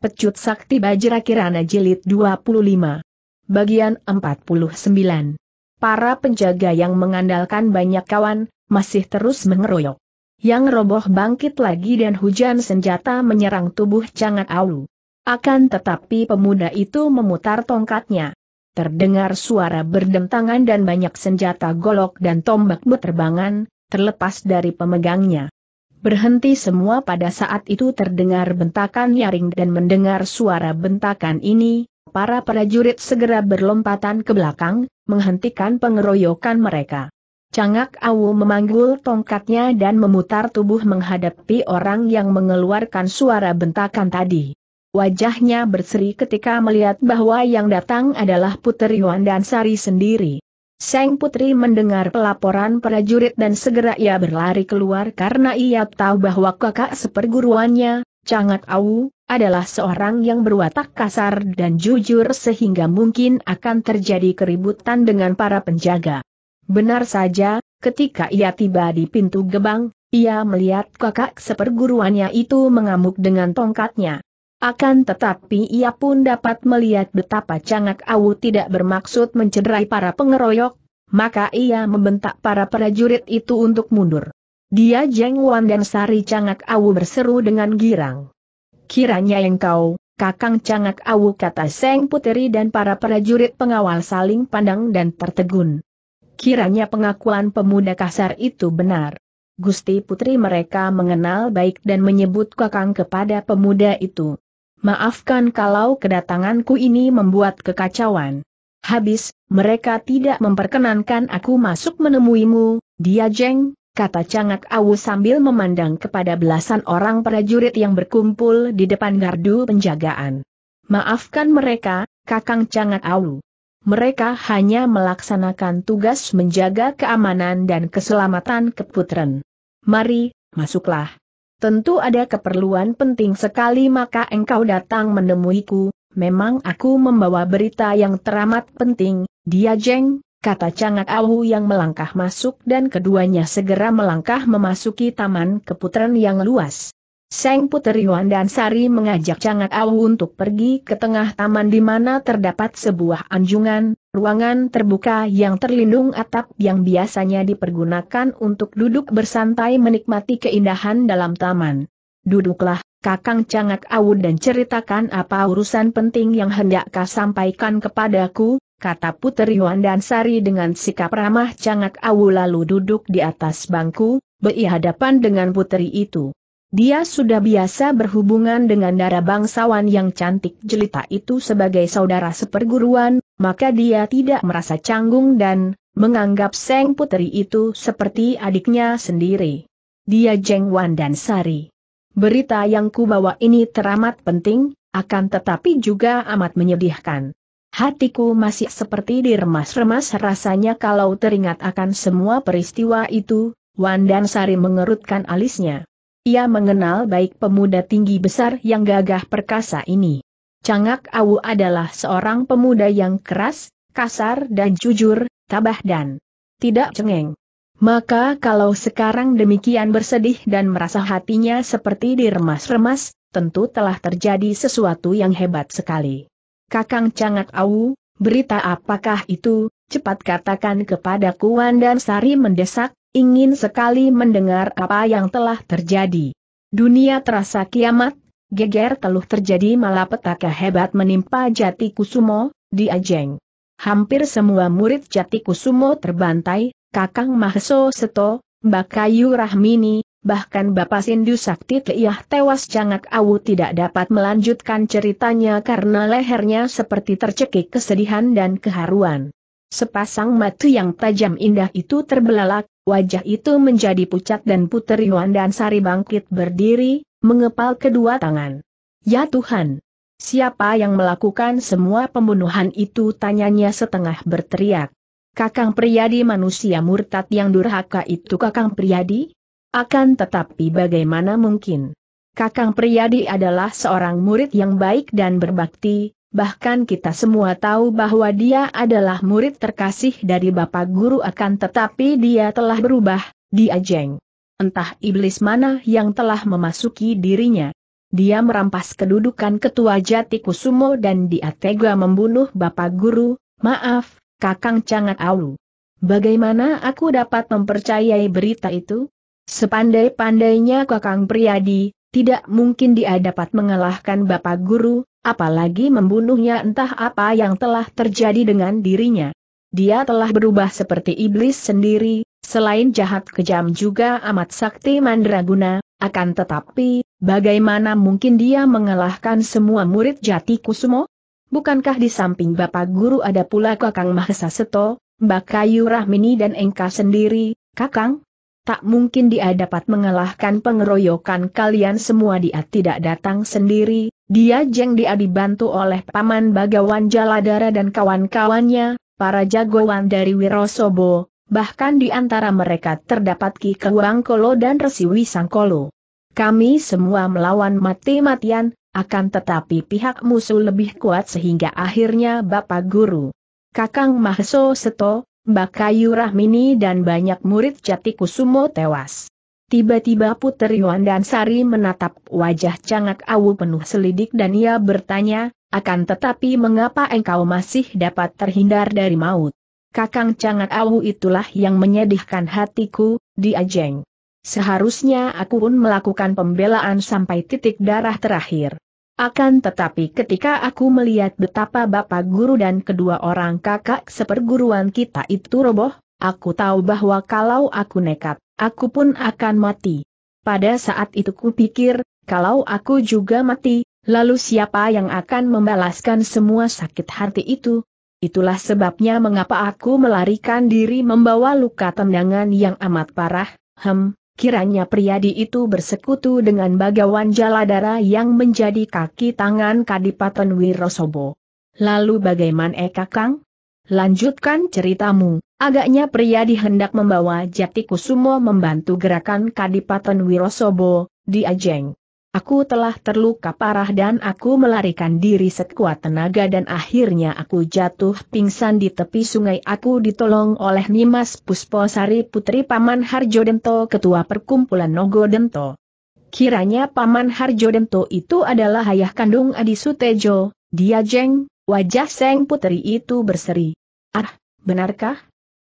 Pecut Sakti Bajra Kirana Jilid 25. Bagian 49. Para penjaga yang mengandalkan banyak kawan, masih terus mengeroyok. Yang roboh bangkit lagi dan hujan senjata menyerang tubuh Cangat Aul. Akan tetapi pemuda itu memutar tongkatnya. Terdengar suara berdentangan dan banyak senjata golok dan tombak berterbangan, terlepas dari pemegangnya. Berhenti semua pada saat itu terdengar bentakan nyaring dan mendengar suara bentakan ini, para prajurit segera berlompatan ke belakang, menghentikan pengeroyokan mereka. Cangak Awu memanggul tongkatnya dan memutar tubuh menghadapi orang yang mengeluarkan suara bentakan tadi. Wajahnya berseri ketika melihat bahwa yang datang adalah Putri Yuan dan Sari sendiri. Seng Putri mendengar pelaporan prajurit dan segera ia berlari keluar karena ia tahu bahwa kakak seperguruannya, Cangat Au, adalah seorang yang berwatak kasar dan jujur sehingga mungkin akan terjadi keributan dengan para penjaga. Benar saja, ketika ia tiba di pintu gebang, ia melihat kakak seperguruannya itu mengamuk dengan tongkatnya. Akan tetapi ia pun dapat melihat betapa Cangak Awu tidak bermaksud mencederai para pengeroyok, maka ia membentak para prajurit itu untuk mundur. Dia Jeng Wan dan Sari Cangak Awu berseru dengan girang. Kiranya engkau, Kakang Cangak Awu kata Seng Puteri dan para prajurit pengawal saling pandang dan tertegun. Kiranya pengakuan pemuda kasar itu benar. Gusti Putri mereka mengenal baik dan menyebut kakang kepada pemuda itu. Maafkan kalau kedatanganku ini membuat kekacauan. Habis, mereka tidak memperkenankan aku masuk menemuimu, dia jeng, kata Cangak Awu sambil memandang kepada belasan orang prajurit yang berkumpul di depan gardu penjagaan. Maafkan mereka, Kakang Cangak Awu. Mereka hanya melaksanakan tugas menjaga keamanan dan keselamatan keputren. Mari, masuklah. Tentu ada keperluan penting sekali maka engkau datang menemuiku, memang aku membawa berita yang teramat penting, dia jeng, kata Cangak Awu yang melangkah masuk dan keduanya segera melangkah memasuki taman keputaran yang luas. Seng Puteri Yuan dan Sari mengajak Cangak Awu untuk pergi ke tengah taman di mana terdapat sebuah anjungan, Ruangan terbuka yang terlindung atap yang biasanya dipergunakan untuk duduk bersantai menikmati keindahan dalam taman. Duduklah, Kakang Cangak Awud dan ceritakan apa urusan penting yang hendak kau sampaikan kepadaku, kata Puteri dan Sari dengan sikap ramah Cangak Awu lalu duduk di atas bangku, berhadapan dengan puteri itu. Dia sudah biasa berhubungan dengan darah bangsawan yang cantik jelita itu sebagai saudara seperguruan, maka dia tidak merasa canggung dan menganggap Seng Putri itu seperti adiknya sendiri. Dia Jeng Wan dan Sari. Berita yang kubawa ini teramat penting, akan tetapi juga amat menyedihkan. Hatiku masih seperti diremas-remas rasanya kalau teringat akan semua peristiwa itu, Wan dan Sari mengerutkan alisnya. Ia mengenal baik pemuda tinggi besar yang gagah perkasa ini. Cangak Awu adalah seorang pemuda yang keras, kasar dan jujur, tabah dan tidak cengeng. Maka kalau sekarang demikian bersedih dan merasa hatinya seperti diremas-remas, tentu telah terjadi sesuatu yang hebat sekali. Kakang Cangak Awu, berita apakah itu, cepat katakan kepada Kuan dan Sari mendesak, ingin sekali mendengar apa yang telah terjadi. Dunia terasa kiamat, geger teluh terjadi malapetaka hebat menimpa Jati Kusumo, di Ajeng. Hampir semua murid Jati Kusumo terbantai, Kakang Mahso Seto, Mbak Kayu Rahmini, bahkan Bapak Sindu Sakti Tliyah tewas jangak awu tidak dapat melanjutkan ceritanya karena lehernya seperti tercekik kesedihan dan keharuan. Sepasang mata yang tajam indah itu terbelalak, Wajah itu menjadi pucat dan Putri dan Sari bangkit berdiri, mengepal kedua tangan. Ya Tuhan! Siapa yang melakukan semua pembunuhan itu tanyanya setengah berteriak. Kakang Priyadi manusia murtad yang durhaka itu Kakang Priyadi? Akan tetapi bagaimana mungkin? Kakang Priyadi adalah seorang murid yang baik dan berbakti, bahkan kita semua tahu bahwa dia adalah murid terkasih dari Bapak Guru akan tetapi dia telah berubah, dia jeng. Entah iblis mana yang telah memasuki dirinya. Dia merampas kedudukan ketua jati kusumo dan dia tega membunuh Bapak Guru, maaf, Kakang Cangat Aul. Bagaimana aku dapat mempercayai berita itu? Sepandai-pandainya Kakang Priadi, tidak mungkin dia dapat mengalahkan Bapak Guru, Apalagi membunuhnya entah apa yang telah terjadi dengan dirinya. Dia telah berubah seperti iblis sendiri, selain jahat kejam juga amat sakti mandraguna, akan tetapi, bagaimana mungkin dia mengalahkan semua murid jati kusumo? Bukankah di samping Bapak Guru ada pula Kakang Mahesa Seto, Mbak Kayu Rahmini dan Engka sendiri, Kakang? Tak mungkin dia dapat mengalahkan pengeroyokan kalian semua dia tidak datang sendiri, dia jeng dia dibantu oleh Paman Bagawan Jaladara dan kawan-kawannya, para jagoan dari Wirosobo, bahkan di antara mereka terdapat Ki Kolo dan Resi Wisangkolo. Kami semua melawan mati-matian, akan tetapi pihak musuh lebih kuat sehingga akhirnya Bapak Guru, Kakang Mahso Seto, Mbak Kayu Rahmini dan banyak murid Jati Kusumo tewas. Tiba-tiba Putri Yuan dan Sari menatap wajah cangak awu penuh selidik dan ia bertanya, akan tetapi mengapa engkau masih dapat terhindar dari maut? Kakang cangak awu itulah yang menyedihkan hatiku, di Ajeng. Seharusnya aku pun melakukan pembelaan sampai titik darah terakhir. Akan tetapi ketika aku melihat betapa bapak guru dan kedua orang kakak seperguruan kita itu roboh, aku tahu bahwa kalau aku nekat, aku pun akan mati. Pada saat itu pikir, kalau aku juga mati, lalu siapa yang akan membalaskan semua sakit hati itu? Itulah sebabnya mengapa aku melarikan diri membawa luka tendangan yang amat parah, hem, kiranya Priyadi itu bersekutu dengan bagawan jaladara yang menjadi kaki tangan Kadipaten Wirosobo. Lalu bagaimana Eka Kang? Lanjutkan ceritamu. Agaknya pria dihendak membawa Jati Kusumo membantu gerakan Kadipaten Wirosobo, di Ajeng. Aku telah terluka parah dan aku melarikan diri sekuat tenaga dan akhirnya aku jatuh pingsan di tepi sungai. Aku ditolong oleh Nimas Pusposari Putri Paman Harjo Dento Ketua Perkumpulan Nogo Dento. Kiranya Paman Harjo Dento itu adalah ayah kandung Adi Sutejo, dia jeng, wajah Seng Putri itu berseri. Ah, benarkah?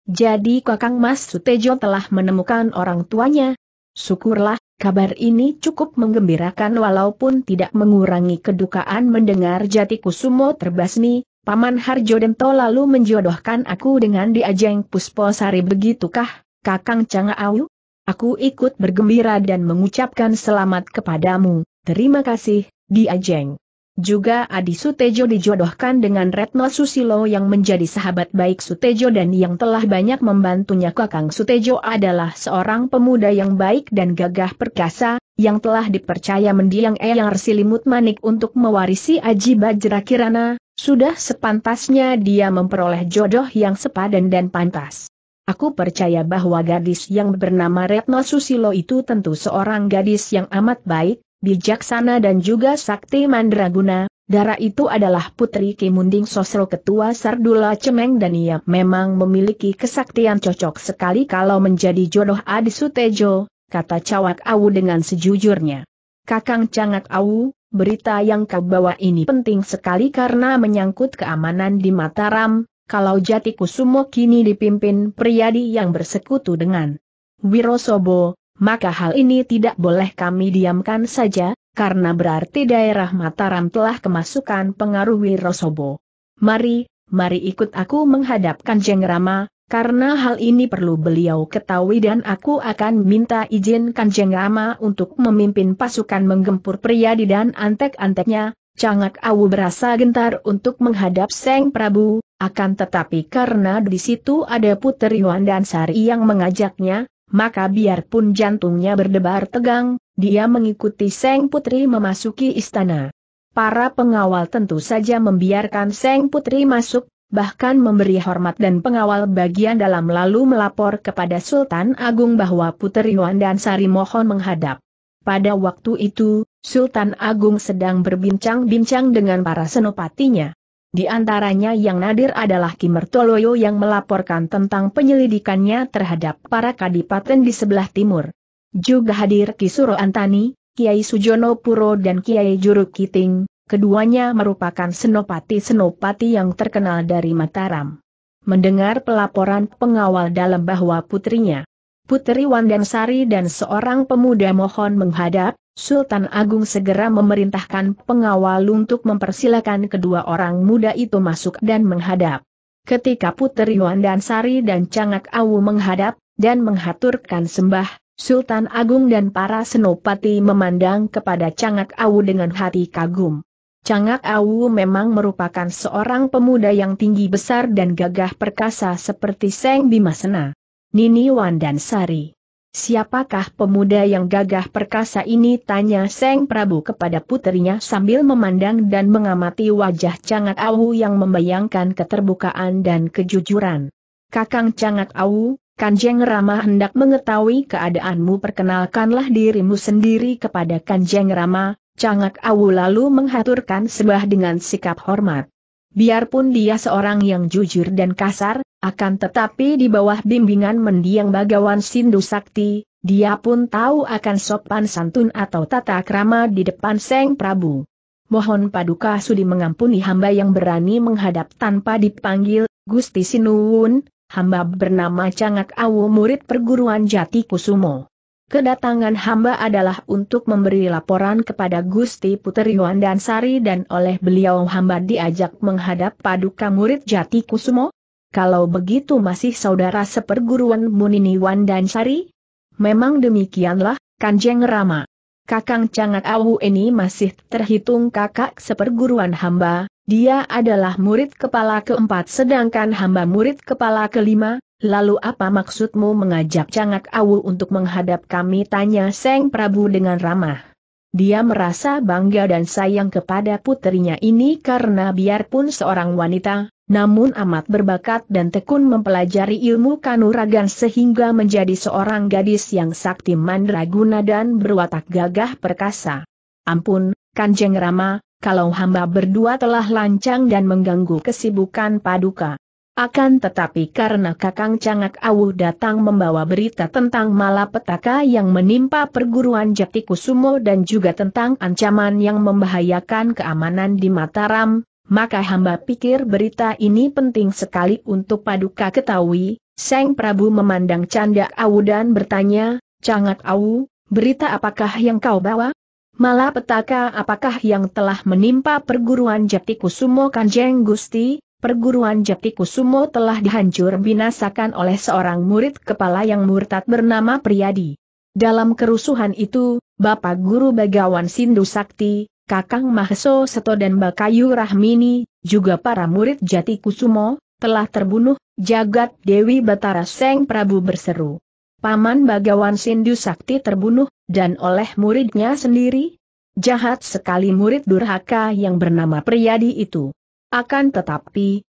Jadi Kakang Mas Sutejo telah menemukan orang tuanya. Syukurlah, kabar ini cukup menggembirakan walaupun tidak mengurangi kedukaan mendengar jati kusumo terbasmi, Paman Harjo Dento lalu menjodohkan aku dengan diajeng Pusposari begitukah, Kakang Awu? Aku ikut bergembira dan mengucapkan selamat kepadamu, terima kasih, diajeng. Juga Adi Sutejo dijodohkan dengan Retno Susilo yang menjadi sahabat baik Sutejo dan yang telah banyak membantunya Kakang Sutejo adalah seorang pemuda yang baik dan gagah perkasa, yang telah dipercaya mendiang Eyang Silimut Manik untuk mewarisi Aji Bajra Kirana, sudah sepantasnya dia memperoleh jodoh yang sepadan dan pantas. Aku percaya bahwa gadis yang bernama Retno Susilo itu tentu seorang gadis yang amat baik, bijaksana dan juga sakti mandraguna, darah itu adalah putri Kimunding Sosro Ketua Sardula Cemeng dan ia memang memiliki kesaktian cocok sekali kalau menjadi jodoh Adi Sutejo, kata Cawak Awu dengan sejujurnya. Kakang Cangak Awu, berita yang kau bawa ini penting sekali karena menyangkut keamanan di Mataram, kalau Jatikusumo kini dipimpin priadi yang bersekutu dengan Wirosobo, maka hal ini tidak boleh kami diamkan saja, karena berarti daerah Mataram telah kemasukan pengaruh Wirosobo. Mari, mari ikut aku menghadapkan Rama, karena hal ini perlu beliau ketahui dan aku akan minta izin Kanjeng Rama untuk memimpin pasukan menggempur di dan antek-anteknya, Cangak Awu berasa gentar untuk menghadap Seng Prabu, akan tetapi karena di situ ada Putri Wan dan Sari yang mengajaknya, maka biarpun jantungnya berdebar tegang, dia mengikuti Seng Putri memasuki istana. Para pengawal tentu saja membiarkan Seng Putri masuk, bahkan memberi hormat dan pengawal bagian dalam lalu melapor kepada Sultan Agung bahwa Putri Yuan dan Sari mohon menghadap. Pada waktu itu, Sultan Agung sedang berbincang-bincang dengan para senopatinya. Di antaranya yang nadir adalah Kimertoloyo yang melaporkan tentang penyelidikannya terhadap para kadipaten di sebelah timur. Juga hadir Kisuro Antani, Kiai Sujono Puro dan Kiai Juru Kiting, keduanya merupakan senopati-senopati yang terkenal dari Mataram. Mendengar pelaporan pengawal dalam bahwa putrinya, Putri Wandansari dan seorang pemuda mohon menghadap, Sultan Agung segera memerintahkan pengawal untuk mempersilakan kedua orang muda itu masuk dan menghadap. Ketika Putri Yuan dan Sari dan Cangak Awu menghadap, dan menghaturkan sembah, Sultan Agung dan para senopati memandang kepada Cangak Awu dengan hati kagum. Cangak Awu memang merupakan seorang pemuda yang tinggi besar dan gagah perkasa seperti Seng Bimasena, Nini Wan dan Sari Siapakah pemuda yang gagah perkasa ini? Tanya Seng Prabu kepada putrinya, sambil memandang dan mengamati wajah Cangat Awu yang membayangkan keterbukaan dan kejujuran. Kakang Cangat Awu, Kanjeng Rama hendak mengetahui keadaanmu perkenalkanlah dirimu sendiri kepada Kanjeng Rama, Cangat Awu lalu menghaturkan sebah dengan sikap hormat. Biarpun dia seorang yang jujur dan kasar, akan tetapi di bawah bimbingan mendiang bagawan Sindu Sakti, dia pun tahu akan sopan santun atau tata krama di depan Seng Prabu. Mohon Paduka Sudi mengampuni hamba yang berani menghadap tanpa dipanggil, Gusti Sinuwun, hamba bernama Cangak Awu murid perguruan Jati Kusumo. Kedatangan hamba adalah untuk memberi laporan kepada Gusti Puteri dan Sari dan oleh beliau hamba diajak menghadap paduka murid Jati Kusumo. Kalau begitu masih saudara seperguruan Munini Wan dan Sari? Memang demikianlah, Kanjeng Rama. Kakang Cangat Awu ini masih terhitung kakak seperguruan hamba, dia adalah murid kepala keempat sedangkan hamba murid kepala kelima, lalu apa maksudmu mengajak Cangak Awu untuk menghadap kami tanya Seng Prabu dengan ramah. Dia merasa bangga dan sayang kepada putrinya ini karena biarpun seorang wanita, namun amat berbakat dan tekun mempelajari ilmu kanuragan sehingga menjadi seorang gadis yang sakti mandraguna dan berwatak gagah perkasa. Ampun, Kanjeng Rama, kalau hamba berdua telah lancang dan mengganggu kesibukan paduka. Akan tetapi karena Kakang Cangak Awuh datang membawa berita tentang malapetaka yang menimpa perguruan Jatikusumo kusumo dan juga tentang ancaman yang membahayakan keamanan di Mataram, maka hamba pikir berita ini penting sekali untuk paduka ketahui. Seng Prabu memandang Canda Awu dan bertanya, Cangak Awu, berita apakah yang kau bawa? Malah petaka, apakah yang telah menimpa perguruan Jati Kusumo Kanjeng Gusti? Perguruan Jati Kusumo telah dihancur binasakan oleh seorang murid kepala yang murtad bernama Priyadi. Dalam kerusuhan itu, Bapak Guru Bagawan Sindu Sakti, Kakang Mahso Seto dan Bakayu Rahmini, juga para murid Jati Kusumo, telah terbunuh, jagat Dewi Batara Seng Prabu berseru. Paman Bagawan Sindu Sakti terbunuh, dan oleh muridnya sendiri? Jahat sekali murid durhaka yang bernama Priyadi itu. Akan tetapi,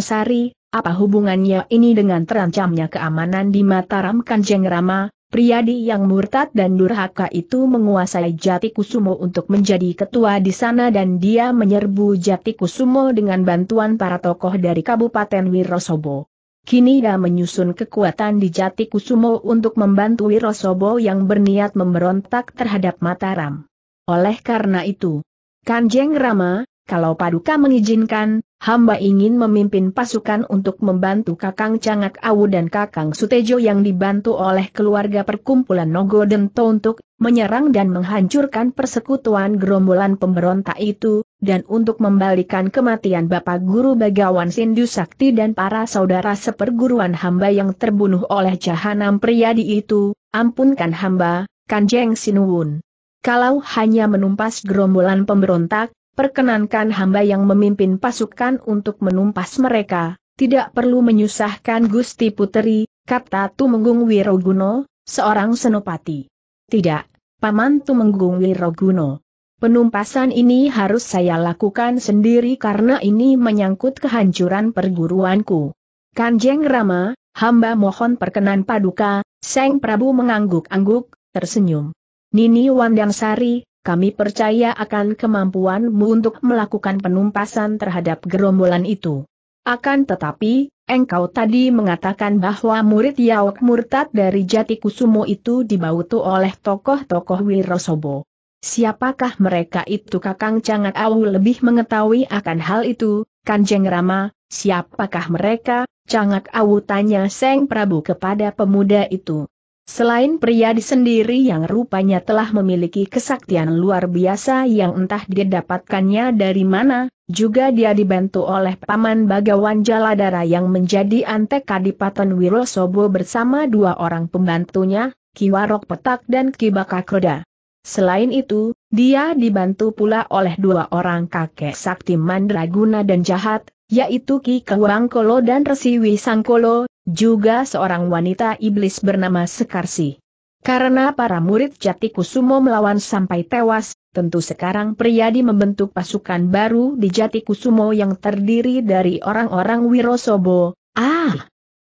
Sari, apa hubungannya ini dengan terancamnya keamanan di Mataram Kanjeng Rama, Priyadi yang murtad dan durhaka itu menguasai Jati Kusumo untuk menjadi ketua di sana dan dia menyerbu Jati Kusumo dengan bantuan para tokoh dari Kabupaten Wirosobo. Kini ia menyusun kekuatan di Jati Kusumo untuk membantu Wirosobo yang berniat memberontak terhadap Mataram. Oleh karena itu, Kanjeng Rama, kalau Paduka mengizinkan, hamba ingin memimpin pasukan untuk membantu Kakang Cangak Awu dan Kakang Sutejo yang dibantu oleh keluarga perkumpulan Nogo untuk menyerang dan menghancurkan persekutuan gerombolan pemberontak itu, dan untuk membalikan kematian Bapak Guru Bagawan Sindu Sakti dan para saudara seperguruan hamba yang terbunuh oleh Jahanam Priyadi itu, ampunkan hamba, Kanjeng Sinuwun. Kalau hanya menumpas gerombolan pemberontak, perkenankan hamba yang memimpin pasukan untuk menumpas mereka, tidak perlu menyusahkan Gusti Puteri, kata Tumenggung Wiroguno, seorang senopati. Tidak, Paman Tumenggung Wiroguno. Penumpasan ini harus saya lakukan sendiri karena ini menyangkut kehancuran perguruanku. Kanjeng Rama, hamba mohon perkenan paduka, Seng Prabu mengangguk-angguk, tersenyum. Nini Wandansari kami percaya akan kemampuanmu untuk melakukan penumpasan terhadap gerombolan itu. Akan tetapi, engkau tadi mengatakan bahwa murid Yawak Murtad dari Jati Kusumo itu dibautu oleh tokoh-tokoh Wirosobo. Siapakah mereka itu Kakang Cangat Awu lebih mengetahui akan hal itu, Kanjeng Rama, siapakah mereka, Cangat Awu tanya Seng Prabu kepada pemuda itu. Selain pria di sendiri yang rupanya telah memiliki kesaktian luar biasa yang entah didapatkannya dari mana, juga dia dibantu oleh Paman Bagawan Jaladara yang menjadi antek Kadipaten Wirosobo bersama dua orang pembantunya, Ki Warok Petak dan Ki Bakakroda. Selain itu, dia dibantu pula oleh dua orang kakek sakti mandraguna dan jahat, yaitu Ki Kewangkolo dan Resi Wisangkolo, juga seorang wanita iblis bernama Sekarsi. Karena para murid Jati Kusumo melawan sampai tewas, tentu sekarang Priyadi membentuk pasukan baru di Jati Kusumo yang terdiri dari orang-orang Wirosobo. Ah!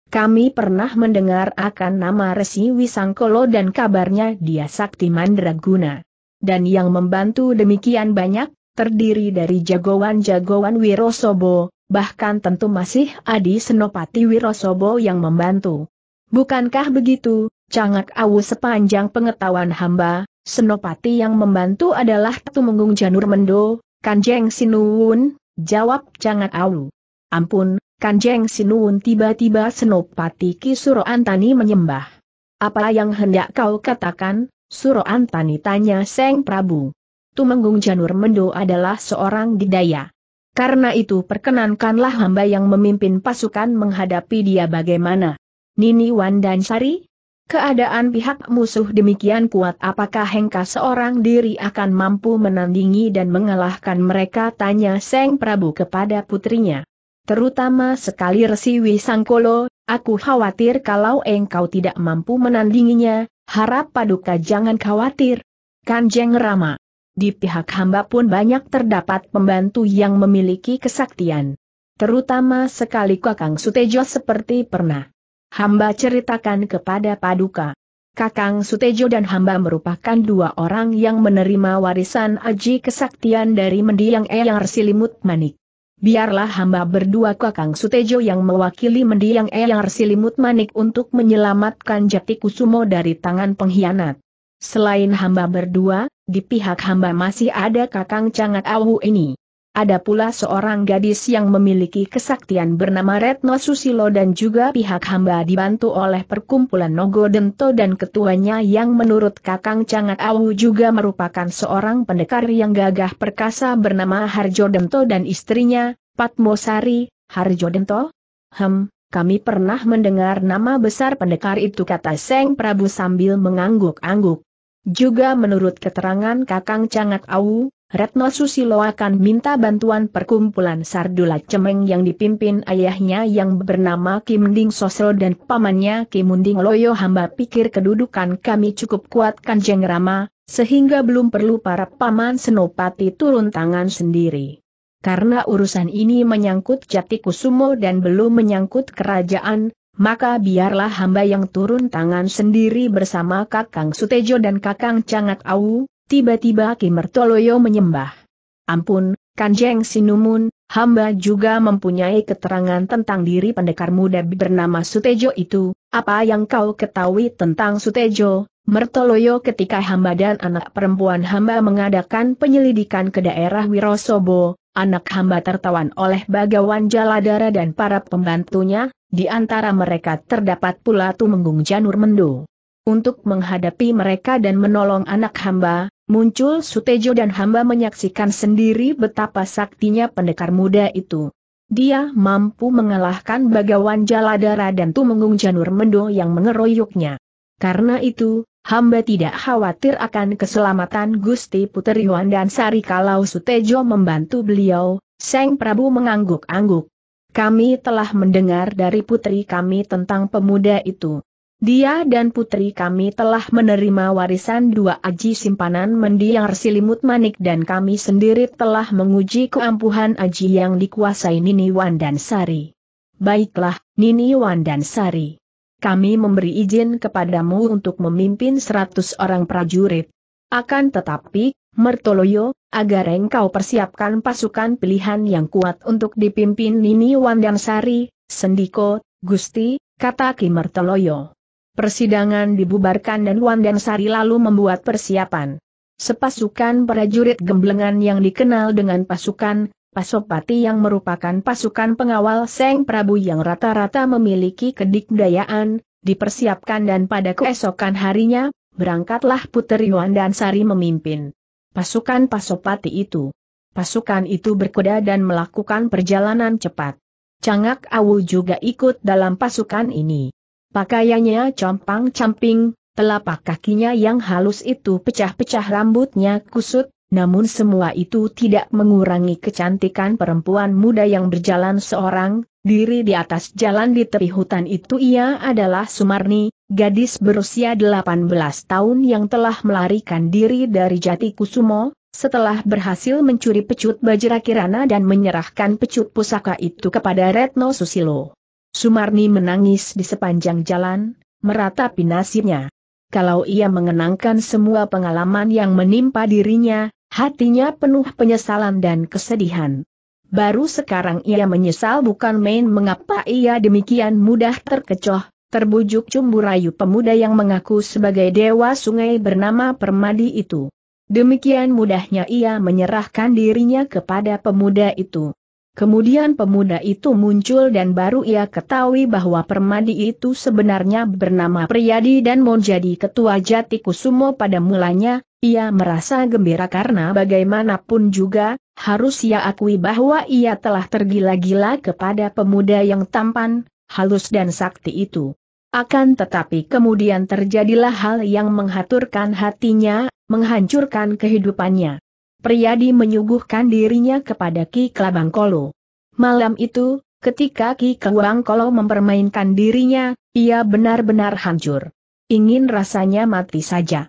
Kami pernah mendengar akan nama Resi Wisangkolo dan kabarnya dia sakti mandraguna. Dan yang membantu demikian banyak, terdiri dari jagoan-jagoan Wirosobo, bahkan tentu masih Adi Senopati Wirosobo yang membantu. Bukankah begitu, cangak awu sepanjang pengetahuan hamba, Senopati yang membantu adalah Tumenggung Janur Mendo, Kanjeng Sinuun, jawab cangak awu. Ampun, Kanjeng Sinuun tiba-tiba Senopati Kisuro Antani menyembah. Apa yang hendak kau katakan, Suro Antani tanya Seng Prabu. Tumenggung Janur Mendo adalah seorang didaya. Karena itu perkenankanlah hamba yang memimpin pasukan menghadapi dia bagaimana. Nini Wan dan Sari? Keadaan pihak musuh demikian kuat apakah Hengka seorang diri akan mampu menandingi dan mengalahkan mereka tanya Seng Prabu kepada putrinya. Terutama sekali Resi Wisangkolo, aku khawatir kalau engkau tidak mampu menandinginya, harap paduka jangan khawatir. Kanjeng Rama. Di pihak hamba pun banyak terdapat pembantu yang memiliki kesaktian. Terutama sekali Kakang Sutejo seperti pernah. Hamba ceritakan kepada Paduka. Kakang Sutejo dan hamba merupakan dua orang yang menerima warisan aji kesaktian dari mendiang Eyang Resilimut Manik. Biarlah hamba berdua Kakang Sutejo yang mewakili mendiang Eyang Resilimut Manik untuk menyelamatkan Jati Kusumo dari tangan pengkhianat. Selain hamba berdua, di pihak hamba masih ada kakang Cangat Awu ini. Ada pula seorang gadis yang memiliki kesaktian bernama Retno Susilo dan juga pihak hamba dibantu oleh perkumpulan Nogo Dento dan ketuanya yang menurut Kakang Cangat Awu juga merupakan seorang pendekar yang gagah perkasa bernama Harjo Dento dan istrinya, Patmosari, Harjo Dento? Hem, kami pernah mendengar nama besar pendekar itu kata Seng Prabu sambil mengangguk-angguk. Juga menurut keterangan Kakang Cangat Au, Retno Susilo akan minta bantuan perkumpulan Sardula Cemeng yang dipimpin ayahnya yang bernama Kim Ding Sosro dan pamannya Kim Munding Loyo hamba pikir kedudukan kami cukup kuat Kanjeng Rama, sehingga belum perlu para paman Senopati turun tangan sendiri. Karena urusan ini menyangkut jati kusumo dan belum menyangkut kerajaan, maka biarlah hamba yang turun tangan sendiri bersama Kakang Sutejo dan Kakang Cangat Au, tiba-tiba Kimertoloyo menyembah. Ampun, Kanjeng Sinumun, hamba juga mempunyai keterangan tentang diri pendekar muda bernama Sutejo itu, apa yang kau ketahui tentang Sutejo, Mertoloyo ketika hamba dan anak perempuan hamba mengadakan penyelidikan ke daerah Wirosobo, Anak hamba tertawan oleh bagawan jaladara dan para pembantunya, di antara mereka terdapat pula Tumenggung Janur Mendo. Untuk menghadapi mereka dan menolong anak hamba, muncul Sutejo dan hamba menyaksikan sendiri betapa saktinya pendekar muda itu. Dia mampu mengalahkan bagawan Jaladara dan Tumenggung Janur Mendo yang mengeroyoknya. Karena itu, hamba tidak khawatir akan keselamatan Gusti Puteri Yuan dan Sari kalau Sutejo membantu beliau, Seng Prabu mengangguk-angguk. Kami telah mendengar dari putri kami tentang pemuda itu. Dia dan putri kami telah menerima warisan dua aji simpanan mendiang silimut manik dan kami sendiri telah menguji keampuhan aji yang dikuasai Nini Sari. Baiklah, Nini Sari kami memberi izin kepadamu untuk memimpin seratus orang prajurit. Akan tetapi, Mertoloyo, agar engkau persiapkan pasukan pilihan yang kuat untuk dipimpin Nini Wandansari, Sendiko, Gusti, kata Ki Mertoloyo. Persidangan dibubarkan dan Wandansari lalu membuat persiapan. Sepasukan prajurit gemblengan yang dikenal dengan pasukan Pasopati yang merupakan pasukan pengawal Seng Prabu yang rata-rata memiliki kedikdayaan, dipersiapkan dan pada keesokan harinya, berangkatlah dan Sari memimpin pasukan Pasopati itu. Pasukan itu berkuda dan melakukan perjalanan cepat. Cangak Awu juga ikut dalam pasukan ini. Pakaiannya compang-camping, telapak kakinya yang halus itu pecah-pecah rambutnya kusut, namun semua itu tidak mengurangi kecantikan perempuan muda yang berjalan seorang, diri di atas jalan di tepi hutan itu ia adalah Sumarni, gadis berusia 18 tahun yang telah melarikan diri dari Jati Kusumo, setelah berhasil mencuri pecut Bajra Kirana dan menyerahkan pecut pusaka itu kepada Retno Susilo. Sumarni menangis di sepanjang jalan, meratapi nasibnya. Kalau ia mengenangkan semua pengalaman yang menimpa dirinya, Hatinya penuh penyesalan dan kesedihan. Baru sekarang ia menyesal bukan main mengapa ia demikian mudah terkecoh, terbujuk cumbu rayu pemuda yang mengaku sebagai dewa sungai bernama Permadi itu. Demikian mudahnya ia menyerahkan dirinya kepada pemuda itu. Kemudian pemuda itu muncul dan baru ia ketahui bahwa Permadi itu sebenarnya bernama Priyadi dan mau jadi ketua Jati Kusumo pada mulanya, ia merasa gembira karena bagaimanapun juga, harus ia akui bahwa ia telah tergila-gila kepada pemuda yang tampan, halus dan sakti itu. Akan tetapi kemudian terjadilah hal yang menghaturkan hatinya, menghancurkan kehidupannya. Priyadi menyuguhkan dirinya kepada Ki Kelabang Kolo. Malam itu, ketika Ki Kelabang Kolo mempermainkan dirinya, ia benar-benar hancur. Ingin rasanya mati saja.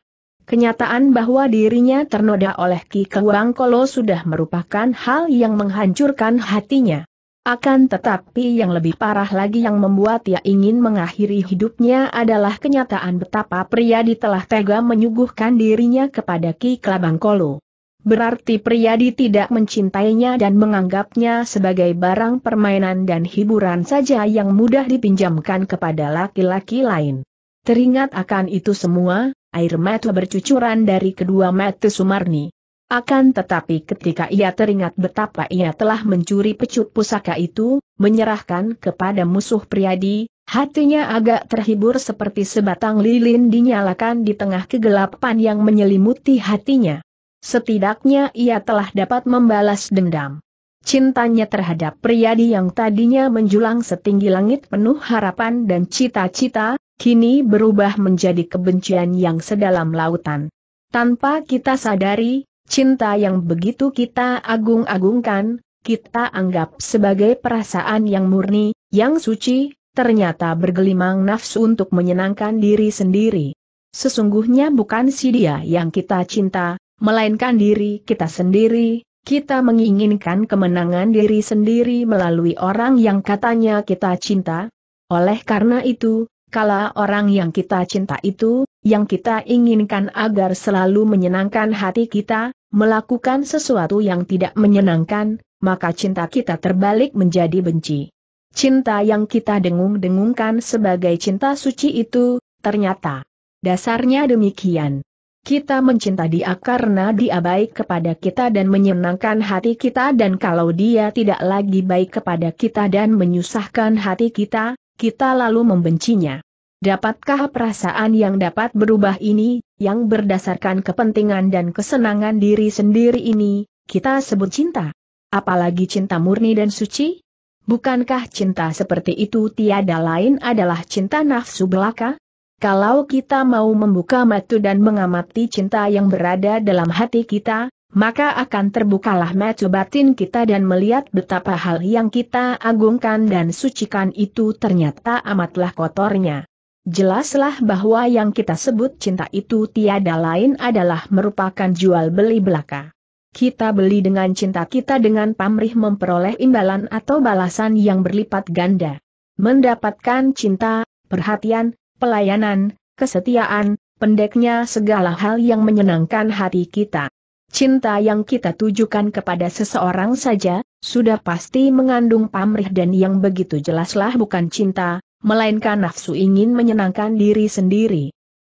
Kenyataan bahwa dirinya ternoda oleh Ki Kehuang Kolo sudah merupakan hal yang menghancurkan hatinya. Akan tetapi yang lebih parah lagi yang membuat ia ingin mengakhiri hidupnya adalah kenyataan betapa Priyadi telah tega menyuguhkan dirinya kepada Ki Kelabang Kolo. Berarti Priyadi tidak mencintainya dan menganggapnya sebagai barang permainan dan hiburan saja yang mudah dipinjamkan kepada laki-laki lain. Teringat akan itu semua, air mata bercucuran dari kedua mata Sumarni. Akan tetapi ketika ia teringat betapa ia telah mencuri pecut pusaka itu, menyerahkan kepada musuh priadi, hatinya agak terhibur seperti sebatang lilin dinyalakan di tengah kegelapan yang menyelimuti hatinya. Setidaknya ia telah dapat membalas dendam. Cintanya terhadap priadi yang tadinya menjulang setinggi langit penuh harapan dan cita-cita, kini berubah menjadi kebencian yang sedalam lautan. Tanpa kita sadari, cinta yang begitu kita agung-agungkan, kita anggap sebagai perasaan yang murni, yang suci, ternyata bergelimang nafsu untuk menyenangkan diri sendiri. Sesungguhnya bukan si dia yang kita cinta, melainkan diri kita sendiri, kita menginginkan kemenangan diri sendiri melalui orang yang katanya kita cinta. Oleh karena itu, kala orang yang kita cinta itu, yang kita inginkan agar selalu menyenangkan hati kita, melakukan sesuatu yang tidak menyenangkan, maka cinta kita terbalik menjadi benci. Cinta yang kita dengung-dengungkan sebagai cinta suci itu, ternyata dasarnya demikian. Kita mencinta dia karena dia baik kepada kita dan menyenangkan hati kita dan kalau dia tidak lagi baik kepada kita dan menyusahkan hati kita, kita lalu membencinya. Dapatkah perasaan yang dapat berubah ini, yang berdasarkan kepentingan dan kesenangan diri sendiri ini, kita sebut cinta? Apalagi cinta murni dan suci? Bukankah cinta seperti itu tiada lain adalah cinta nafsu belaka? Kalau kita mau membuka mata dan mengamati cinta yang berada dalam hati kita, maka akan terbukalah mata batin kita dan melihat betapa hal yang kita agungkan dan sucikan itu ternyata amatlah kotornya. Jelaslah bahwa yang kita sebut cinta itu tiada lain adalah merupakan jual beli belaka. Kita beli dengan cinta kita dengan pamrih memperoleh imbalan atau balasan yang berlipat ganda. Mendapatkan cinta, perhatian, pelayanan, kesetiaan, pendeknya segala hal yang menyenangkan hati kita. Cinta yang kita tujukan kepada seseorang saja, sudah pasti mengandung pamrih dan yang begitu jelaslah bukan cinta, melainkan nafsu ingin menyenangkan diri sendiri.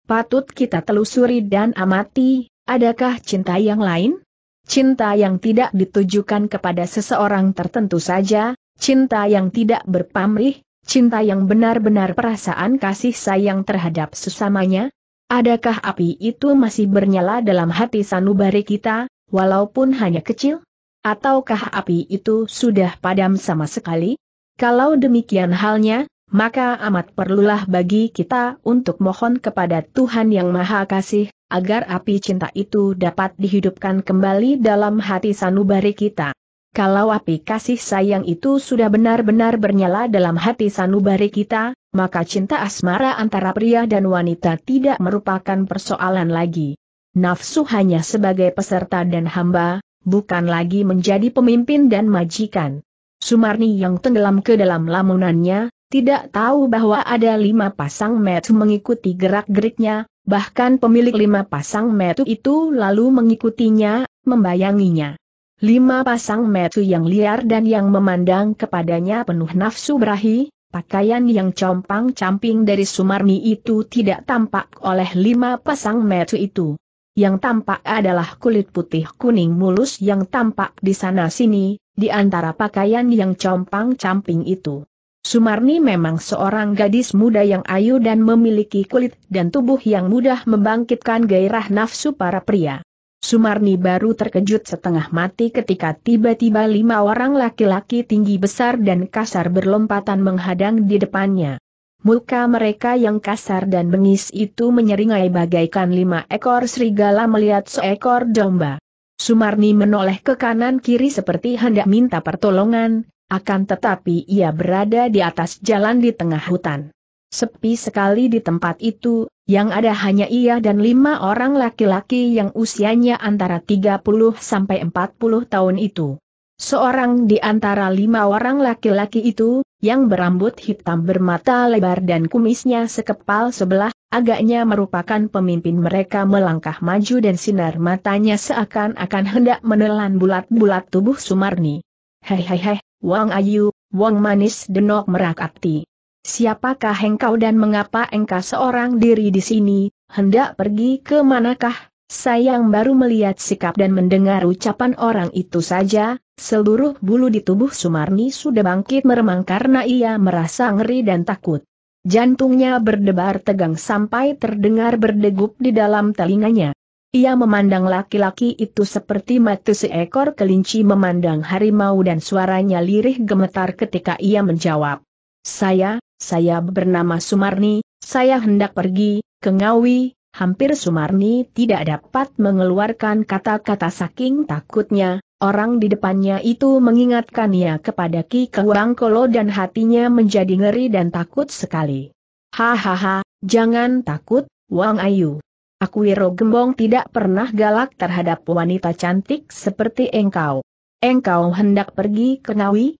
Patut kita telusuri dan amati, adakah cinta yang lain? Cinta yang tidak ditujukan kepada seseorang tertentu saja, cinta yang tidak berpamrih, Cinta yang benar-benar perasaan kasih sayang terhadap sesamanya? Adakah api itu masih bernyala dalam hati sanubari kita, walaupun hanya kecil? Ataukah api itu sudah padam sama sekali? Kalau demikian halnya, maka amat perlulah bagi kita untuk mohon kepada Tuhan Yang Maha Kasih, agar api cinta itu dapat dihidupkan kembali dalam hati sanubari kita. Kalau api kasih sayang itu sudah benar-benar bernyala dalam hati sanubari kita, maka cinta asmara antara pria dan wanita tidak merupakan persoalan lagi. Nafsu hanya sebagai peserta dan hamba, bukan lagi menjadi pemimpin dan majikan. Sumarni yang tenggelam ke dalam lamunannya, tidak tahu bahwa ada lima pasang metu mengikuti gerak-geriknya, bahkan pemilik lima pasang metu itu lalu mengikutinya, membayanginya. Lima pasang metu yang liar dan yang memandang kepadanya penuh nafsu berahi, pakaian yang compang-camping dari Sumarni itu tidak tampak oleh lima pasang metu itu. Yang tampak adalah kulit putih kuning mulus yang tampak di sana-sini, di antara pakaian yang compang-camping itu. Sumarni memang seorang gadis muda yang ayu dan memiliki kulit dan tubuh yang mudah membangkitkan gairah nafsu para pria. Sumarni baru terkejut setengah mati ketika tiba-tiba lima orang laki-laki tinggi besar dan kasar berlompatan menghadang di depannya. Muka mereka yang kasar dan bengis itu menyeringai bagaikan lima ekor serigala melihat seekor domba. Sumarni menoleh ke kanan kiri seperti hendak minta pertolongan, akan tetapi ia berada di atas jalan di tengah hutan. Sepi sekali di tempat itu, yang ada hanya ia dan lima orang laki-laki yang usianya antara 30 sampai 40 tahun itu. Seorang di antara lima orang laki-laki itu, yang berambut hitam bermata lebar dan kumisnya sekepal sebelah, agaknya merupakan pemimpin mereka melangkah maju dan sinar matanya seakan-akan hendak menelan bulat-bulat tubuh Sumarni. Hei hei hei, Wang Ayu, Wang Manis denok merakati. Siapakah engkau dan mengapa engkau seorang diri di sini, hendak pergi ke manakah? Sayang baru melihat sikap dan mendengar ucapan orang itu saja, seluruh bulu di tubuh Sumarni sudah bangkit meremang karena ia merasa ngeri dan takut. Jantungnya berdebar tegang sampai terdengar berdegup di dalam telinganya. Ia memandang laki-laki itu seperti mata seekor kelinci memandang harimau dan suaranya lirih gemetar ketika ia menjawab. Saya, saya bernama Sumarni, saya hendak pergi, ke Ngawi, hampir Sumarni tidak dapat mengeluarkan kata-kata saking takutnya, orang di depannya itu mengingatkannya kepada Ki Kewangkolo dan hatinya menjadi ngeri dan takut sekali. Hahaha, jangan takut, Wang Ayu. Aku Wiro Gembong tidak pernah galak terhadap wanita cantik seperti engkau. Engkau hendak pergi ke Ngawi?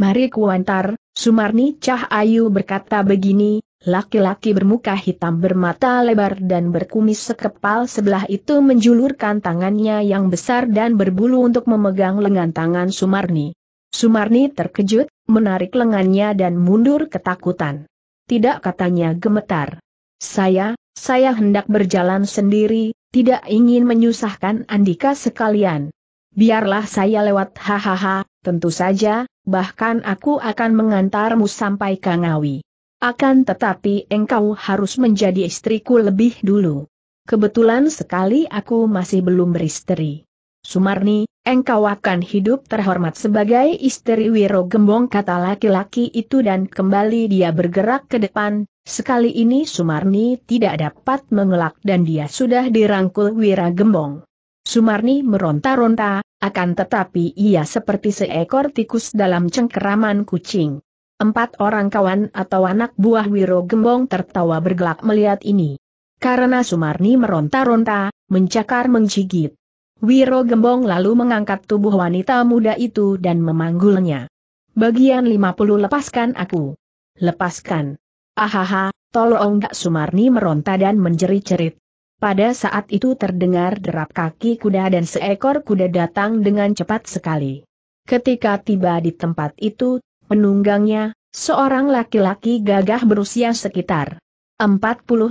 Mari kuantar, Sumarni Cah Ayu berkata begini, laki-laki bermuka hitam bermata lebar dan berkumis sekepal sebelah itu menjulurkan tangannya yang besar dan berbulu untuk memegang lengan tangan Sumarni. Sumarni terkejut, menarik lengannya dan mundur ketakutan. Tidak katanya gemetar. Saya, saya hendak berjalan sendiri, tidak ingin menyusahkan Andika sekalian. Biarlah saya lewat hahaha, tentu saja, bahkan aku akan mengantarmu sampai Kangawi. Akan tetapi engkau harus menjadi istriku lebih dulu. Kebetulan sekali aku masih belum beristri. Sumarni, engkau akan hidup terhormat sebagai istri Wiro Gembong kata laki-laki itu dan kembali dia bergerak ke depan, Sekali ini Sumarni tidak dapat mengelak dan dia sudah dirangkul Wira Gembong. Sumarni meronta-ronta, akan tetapi ia seperti seekor tikus dalam cengkeraman kucing. Empat orang kawan atau anak buah Wiro Gembong tertawa bergelak melihat ini. Karena Sumarni meronta-ronta, mencakar menggigit. Wiro Gembong lalu mengangkat tubuh wanita muda itu dan memanggulnya. Bagian 50 lepaskan aku. Lepaskan. Ahaha, tolong gak Sumarni meronta dan menjerit-jerit. Pada saat itu terdengar derap kaki kuda dan seekor kuda datang dengan cepat sekali. Ketika tiba di tempat itu, penunggangnya, seorang laki-laki gagah berusia sekitar 40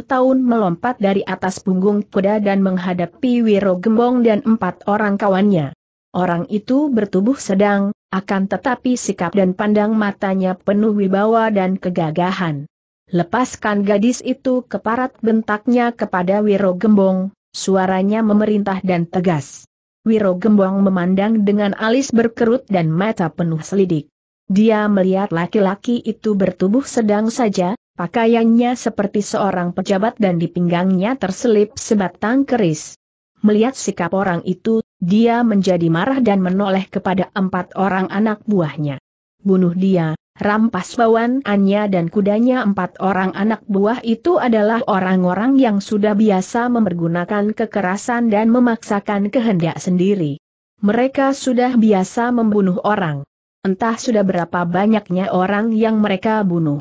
tahun melompat dari atas punggung kuda dan menghadapi Wiro Gembong dan empat orang kawannya. Orang itu bertubuh sedang, akan tetapi sikap dan pandang matanya penuh wibawa dan kegagahan. Lepaskan gadis itu keparat bentaknya kepada Wiro Gembong, suaranya memerintah dan tegas. Wiro Gembong memandang dengan alis berkerut dan mata penuh selidik. Dia melihat laki-laki itu bertubuh sedang saja, pakaiannya seperti seorang pejabat dan di pinggangnya terselip sebatang keris. Melihat sikap orang itu, dia menjadi marah dan menoleh kepada empat orang anak buahnya. Bunuh dia, rampas Anya dan kudanya empat orang anak buah itu adalah orang-orang yang sudah biasa mempergunakan kekerasan dan memaksakan kehendak sendiri. Mereka sudah biasa membunuh orang. Entah sudah berapa banyaknya orang yang mereka bunuh.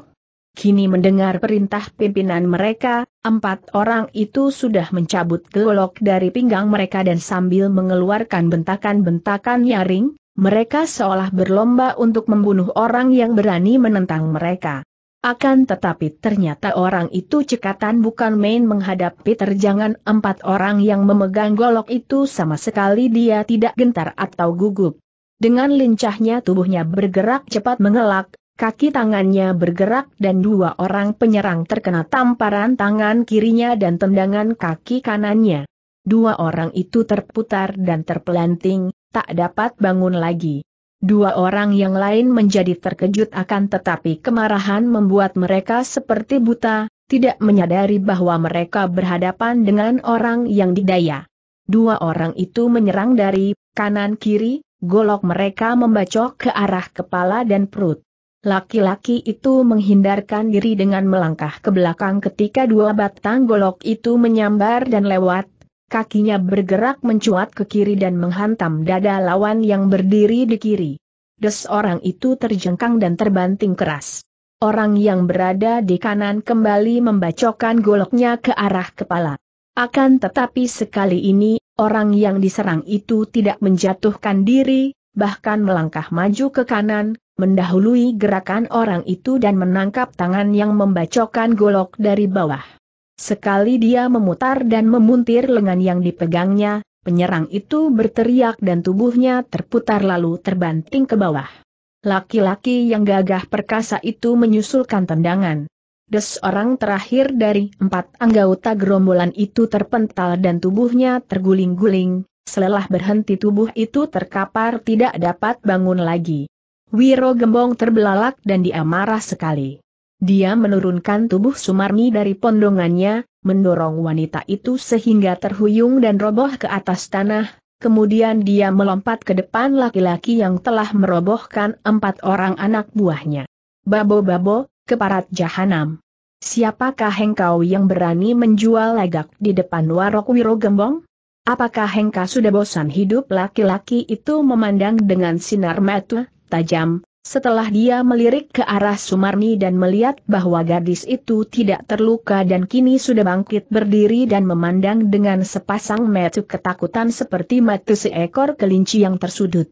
Kini mendengar perintah pimpinan mereka, empat orang itu sudah mencabut golok dari pinggang mereka dan sambil mengeluarkan bentakan-bentakan nyaring, mereka seolah berlomba untuk membunuh orang yang berani menentang mereka. Akan tetapi ternyata orang itu cekatan bukan main menghadapi terjangan empat orang yang memegang golok itu sama sekali dia tidak gentar atau gugup. Dengan lincahnya tubuhnya bergerak cepat mengelak, kaki tangannya bergerak dan dua orang penyerang terkena tamparan tangan kirinya dan tendangan kaki kanannya. Dua orang itu terputar dan terpelanting, tak dapat bangun lagi. Dua orang yang lain menjadi terkejut akan tetapi kemarahan membuat mereka seperti buta, tidak menyadari bahwa mereka berhadapan dengan orang yang didaya. Dua orang itu menyerang dari kanan kiri, golok mereka membacok ke arah kepala dan perut. Laki-laki itu menghindarkan diri dengan melangkah ke belakang ketika dua batang golok itu menyambar dan lewat, kakinya bergerak mencuat ke kiri dan menghantam dada lawan yang berdiri di kiri. Des orang itu terjengkang dan terbanting keras. Orang yang berada di kanan kembali membacokan goloknya ke arah kepala. Akan tetapi sekali ini, orang yang diserang itu tidak menjatuhkan diri, bahkan melangkah maju ke kanan, mendahului gerakan orang itu dan menangkap tangan yang membacokan golok dari bawah. Sekali dia memutar dan memuntir lengan yang dipegangnya, penyerang itu berteriak dan tubuhnya terputar lalu terbanting ke bawah. Laki-laki yang gagah perkasa itu menyusulkan tendangan. Des orang terakhir dari empat anggota gerombolan itu terpental dan tubuhnya terguling-guling, selelah berhenti tubuh itu terkapar tidak dapat bangun lagi. Wiro Gembong terbelalak dan dia marah sekali. Dia menurunkan tubuh Sumarni dari pondongannya, mendorong wanita itu sehingga terhuyung dan roboh ke atas tanah, kemudian dia melompat ke depan laki-laki yang telah merobohkan empat orang anak buahnya. Babo-babo, keparat jahanam. Siapakah engkau yang berani menjual legak di depan warok wiro gembong? Apakah engkau sudah bosan hidup laki-laki itu memandang dengan sinar mata tajam, setelah dia melirik ke arah Sumarni dan melihat bahwa gadis itu tidak terluka dan kini sudah bangkit berdiri dan memandang dengan sepasang mata ketakutan seperti mata seekor kelinci yang tersudut.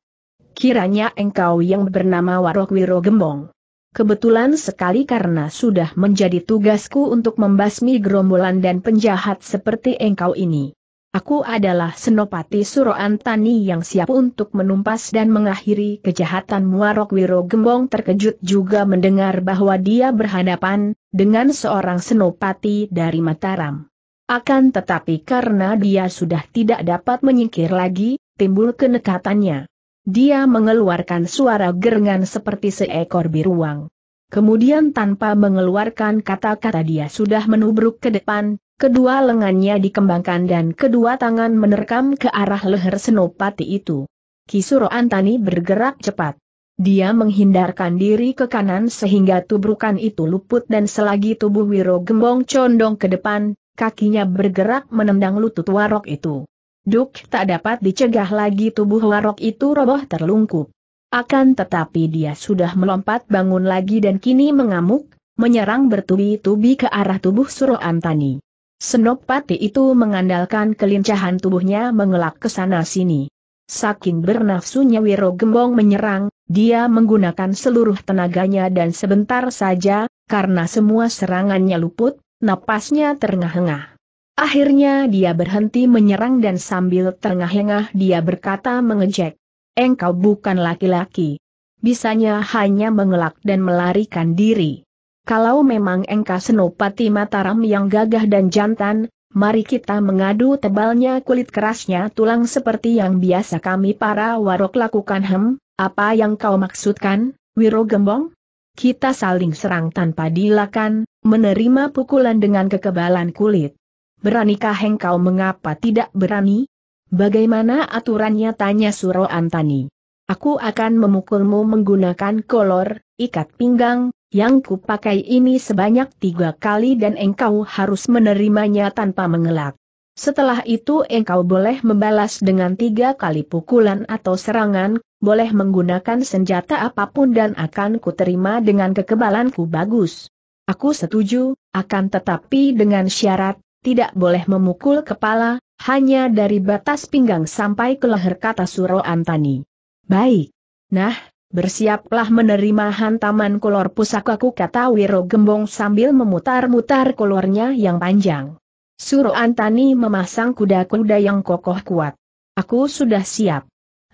Kiranya engkau yang bernama Warok Wiro Gembong. Kebetulan sekali karena sudah menjadi tugasku untuk membasmi gerombolan dan penjahat seperti engkau ini. Aku adalah Senopati Suroantani yang siap untuk menumpas dan mengakhiri kejahatan Muarok Wiro Gembong terkejut juga mendengar bahwa dia berhadapan dengan seorang Senopati dari Mataram. Akan tetapi karena dia sudah tidak dapat menyingkir lagi, timbul kenekatannya. Dia mengeluarkan suara gerengan seperti seekor biruang. Kemudian tanpa mengeluarkan kata-kata dia sudah menubruk ke depan, kedua lengannya dikembangkan dan kedua tangan menerkam ke arah leher senopati itu. Kisuro Antani bergerak cepat. Dia menghindarkan diri ke kanan sehingga tubrukan itu luput dan selagi tubuh Wiro Gembong condong ke depan, kakinya bergerak menendang lutut warok itu. Duk tak dapat dicegah lagi tubuh warok itu roboh terlungkup. Akan tetapi dia sudah melompat bangun lagi dan kini mengamuk, menyerang bertubi-tubi ke arah tubuh Suro Antani. Senopati itu mengandalkan kelincahan tubuhnya mengelak ke sana-sini. Saking bernafsunya Wiro Gembong menyerang, dia menggunakan seluruh tenaganya dan sebentar saja, karena semua serangannya luput, napasnya terengah-engah. Akhirnya dia berhenti menyerang dan sambil terengah-engah dia berkata mengejek. Engkau bukan laki-laki. Bisanya hanya mengelak dan melarikan diri. Kalau memang Engka senopati Mataram yang gagah dan jantan, mari kita mengadu tebalnya kulit kerasnya tulang seperti yang biasa kami para warok lakukan hem, apa yang kau maksudkan, Wiro Gembong? Kita saling serang tanpa dilakan, menerima pukulan dengan kekebalan kulit. Beranikah engkau mengapa tidak berani? Bagaimana aturannya tanya Suro Antani? Aku akan memukulmu menggunakan kolor, ikat pinggang, yang kupakai ini sebanyak tiga kali dan engkau harus menerimanya tanpa mengelak. Setelah itu engkau boleh membalas dengan tiga kali pukulan atau serangan, boleh menggunakan senjata apapun dan akan kuterima dengan kekebalanku bagus. Aku setuju, akan tetapi dengan syarat, tidak boleh memukul kepala, hanya dari batas pinggang sampai ke leher kata Suro Antani. Baik. Nah, Bersiaplah menerima hantaman kolor pusakaku kata Wiro Gembong sambil memutar-mutar kolornya yang panjang. Suro Antani memasang kuda-kuda yang kokoh kuat. Aku sudah siap.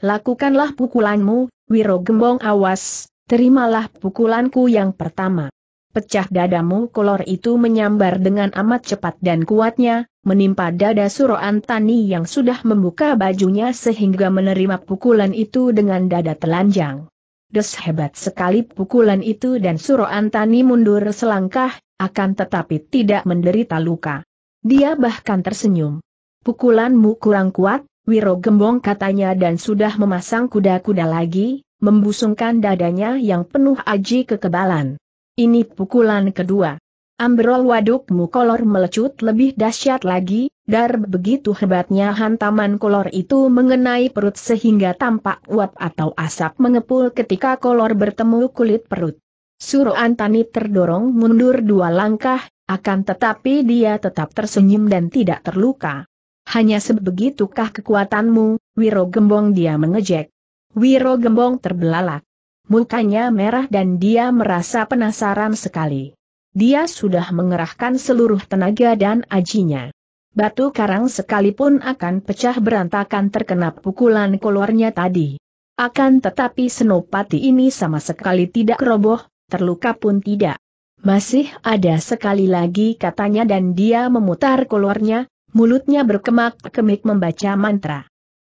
Lakukanlah pukulanmu, Wiro Gembong awas, terimalah pukulanku yang pertama. Pecah dadamu kolor itu menyambar dengan amat cepat dan kuatnya, menimpa dada Suro Antani yang sudah membuka bajunya sehingga menerima pukulan itu dengan dada telanjang. Des hebat sekali pukulan itu dan Suro Antani mundur selangkah, akan tetapi tidak menderita luka. Dia bahkan tersenyum. Pukulanmu kurang kuat, Wiro gembong katanya dan sudah memasang kuda-kuda lagi, membusungkan dadanya yang penuh aji kekebalan. Ini pukulan kedua. Ambrol wadukmu kolor melecut lebih dahsyat lagi, Dar begitu hebatnya hantaman kolor itu mengenai perut sehingga tampak uap atau asap mengepul ketika kolor bertemu kulit perut. Suro Antani terdorong mundur dua langkah, akan tetapi dia tetap tersenyum dan tidak terluka. Hanya sebegitukah kekuatanmu, Wiro Gembong dia mengejek. Wiro Gembong terbelalak. Mukanya merah dan dia merasa penasaran sekali. Dia sudah mengerahkan seluruh tenaga dan ajinya batu karang sekalipun akan pecah berantakan terkena pukulan keluarnya tadi. Akan tetapi Senopati ini sama sekali tidak roboh, terluka pun tidak. Masih ada sekali lagi katanya dan dia memutar keluarnya, mulutnya berkemak-kemik membaca mantra.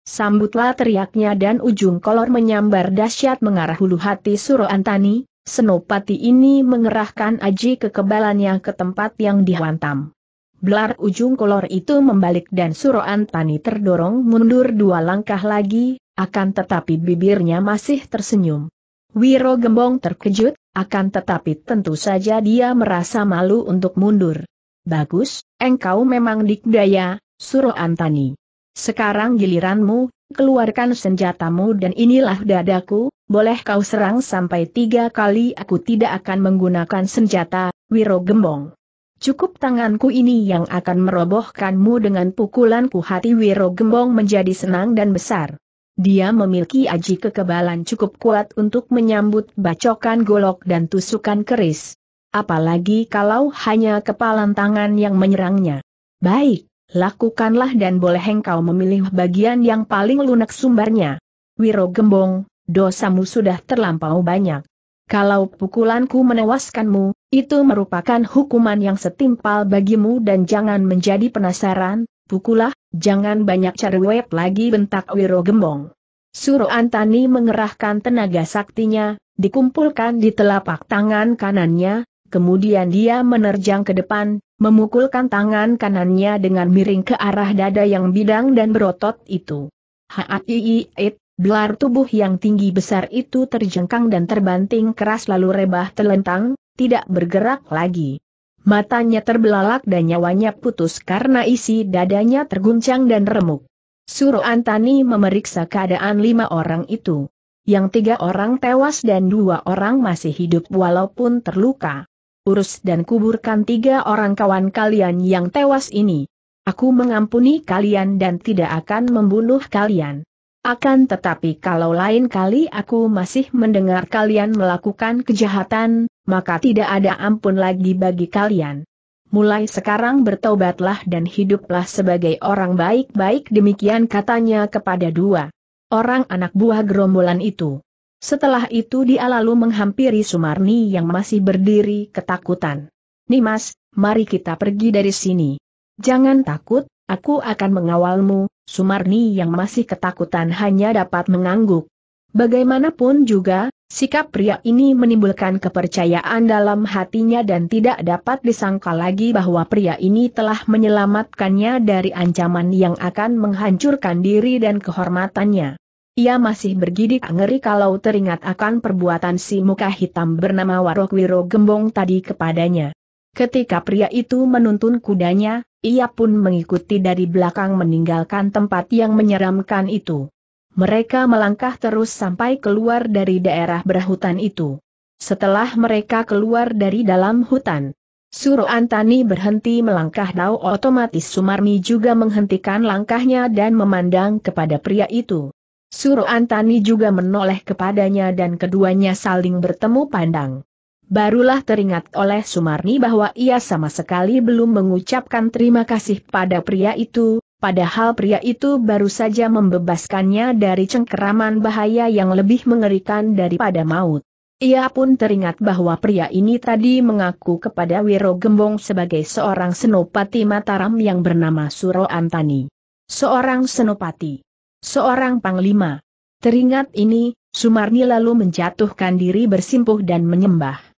Sambutlah teriaknya dan ujung kolor menyambar dahsyat mengarah hulu hati Suro Antani, Senopati ini mengerahkan aji kekebalannya ke tempat yang dihantam. Belar ujung kolor itu membalik dan Suroan Tani terdorong mundur dua langkah lagi, akan tetapi bibirnya masih tersenyum. Wiro Gembong terkejut, akan tetapi tentu saja dia merasa malu untuk mundur. Bagus, engkau memang dikdaya, Suroan Tani. Sekarang giliranmu, keluarkan senjatamu dan inilah dadaku, boleh kau serang sampai tiga kali aku tidak akan menggunakan senjata, Wiro Gembong. Cukup tanganku ini yang akan merobohkanmu dengan pukulanku hati Wiro Gembong menjadi senang dan besar. Dia memiliki aji kekebalan cukup kuat untuk menyambut bacokan golok dan tusukan keris. Apalagi kalau hanya kepalan tangan yang menyerangnya. Baik, lakukanlah dan boleh engkau memilih bagian yang paling lunak sumbarnya. Wiro Gembong, dosamu sudah terlampau banyak. Kalau pukulanku menewaskanmu, itu merupakan hukuman yang setimpal bagimu dan jangan menjadi penasaran, pukulah, jangan banyak cerewet lagi bentak Wiro Gembong. Suruh Antani mengerahkan tenaga saktinya, dikumpulkan di telapak tangan kanannya, kemudian dia menerjang ke depan, memukulkan tangan kanannya dengan miring ke arah dada yang bidang dan berotot itu. Haat Belar tubuh yang tinggi besar itu terjengkang dan terbanting keras lalu rebah telentang, tidak bergerak lagi. Matanya terbelalak dan nyawanya putus karena isi dadanya terguncang dan remuk. Suruh Antani memeriksa keadaan lima orang itu. Yang tiga orang tewas dan dua orang masih hidup walaupun terluka. Urus dan kuburkan tiga orang kawan kalian yang tewas ini. Aku mengampuni kalian dan tidak akan membunuh kalian. Akan tetapi kalau lain kali aku masih mendengar kalian melakukan kejahatan, maka tidak ada ampun lagi bagi kalian. Mulai sekarang bertobatlah dan hiduplah sebagai orang baik-baik demikian katanya kepada dua orang anak buah gerombolan itu. Setelah itu dia lalu menghampiri Sumarni yang masih berdiri ketakutan. Nimas, mari kita pergi dari sini. Jangan takut, aku akan mengawalmu, Sumarni yang masih ketakutan hanya dapat mengangguk. Bagaimanapun juga, sikap pria ini menimbulkan kepercayaan dalam hatinya dan tidak dapat disangka lagi bahwa pria ini telah menyelamatkannya dari ancaman yang akan menghancurkan diri dan kehormatannya. Ia masih bergidik ngeri kalau teringat akan perbuatan si muka hitam bernama Warokwiro Gembong tadi kepadanya. Ketika pria itu menuntun kudanya, ia pun mengikuti dari belakang meninggalkan tempat yang menyeramkan itu. Mereka melangkah terus sampai keluar dari daerah berhutan itu. Setelah mereka keluar dari dalam hutan, Suro Antani berhenti melangkah dau otomatis Sumarmi juga menghentikan langkahnya dan memandang kepada pria itu. Suro Antani juga menoleh kepadanya dan keduanya saling bertemu pandang barulah teringat oleh Sumarni bahwa ia sama sekali belum mengucapkan terima kasih pada pria itu, padahal pria itu baru saja membebaskannya dari cengkeraman bahaya yang lebih mengerikan daripada maut. Ia pun teringat bahwa pria ini tadi mengaku kepada Wiro Gembong sebagai seorang senopati Mataram yang bernama Suro Antani. Seorang senopati. Seorang panglima. Teringat ini, Sumarni lalu menjatuhkan diri bersimpuh dan menyembah.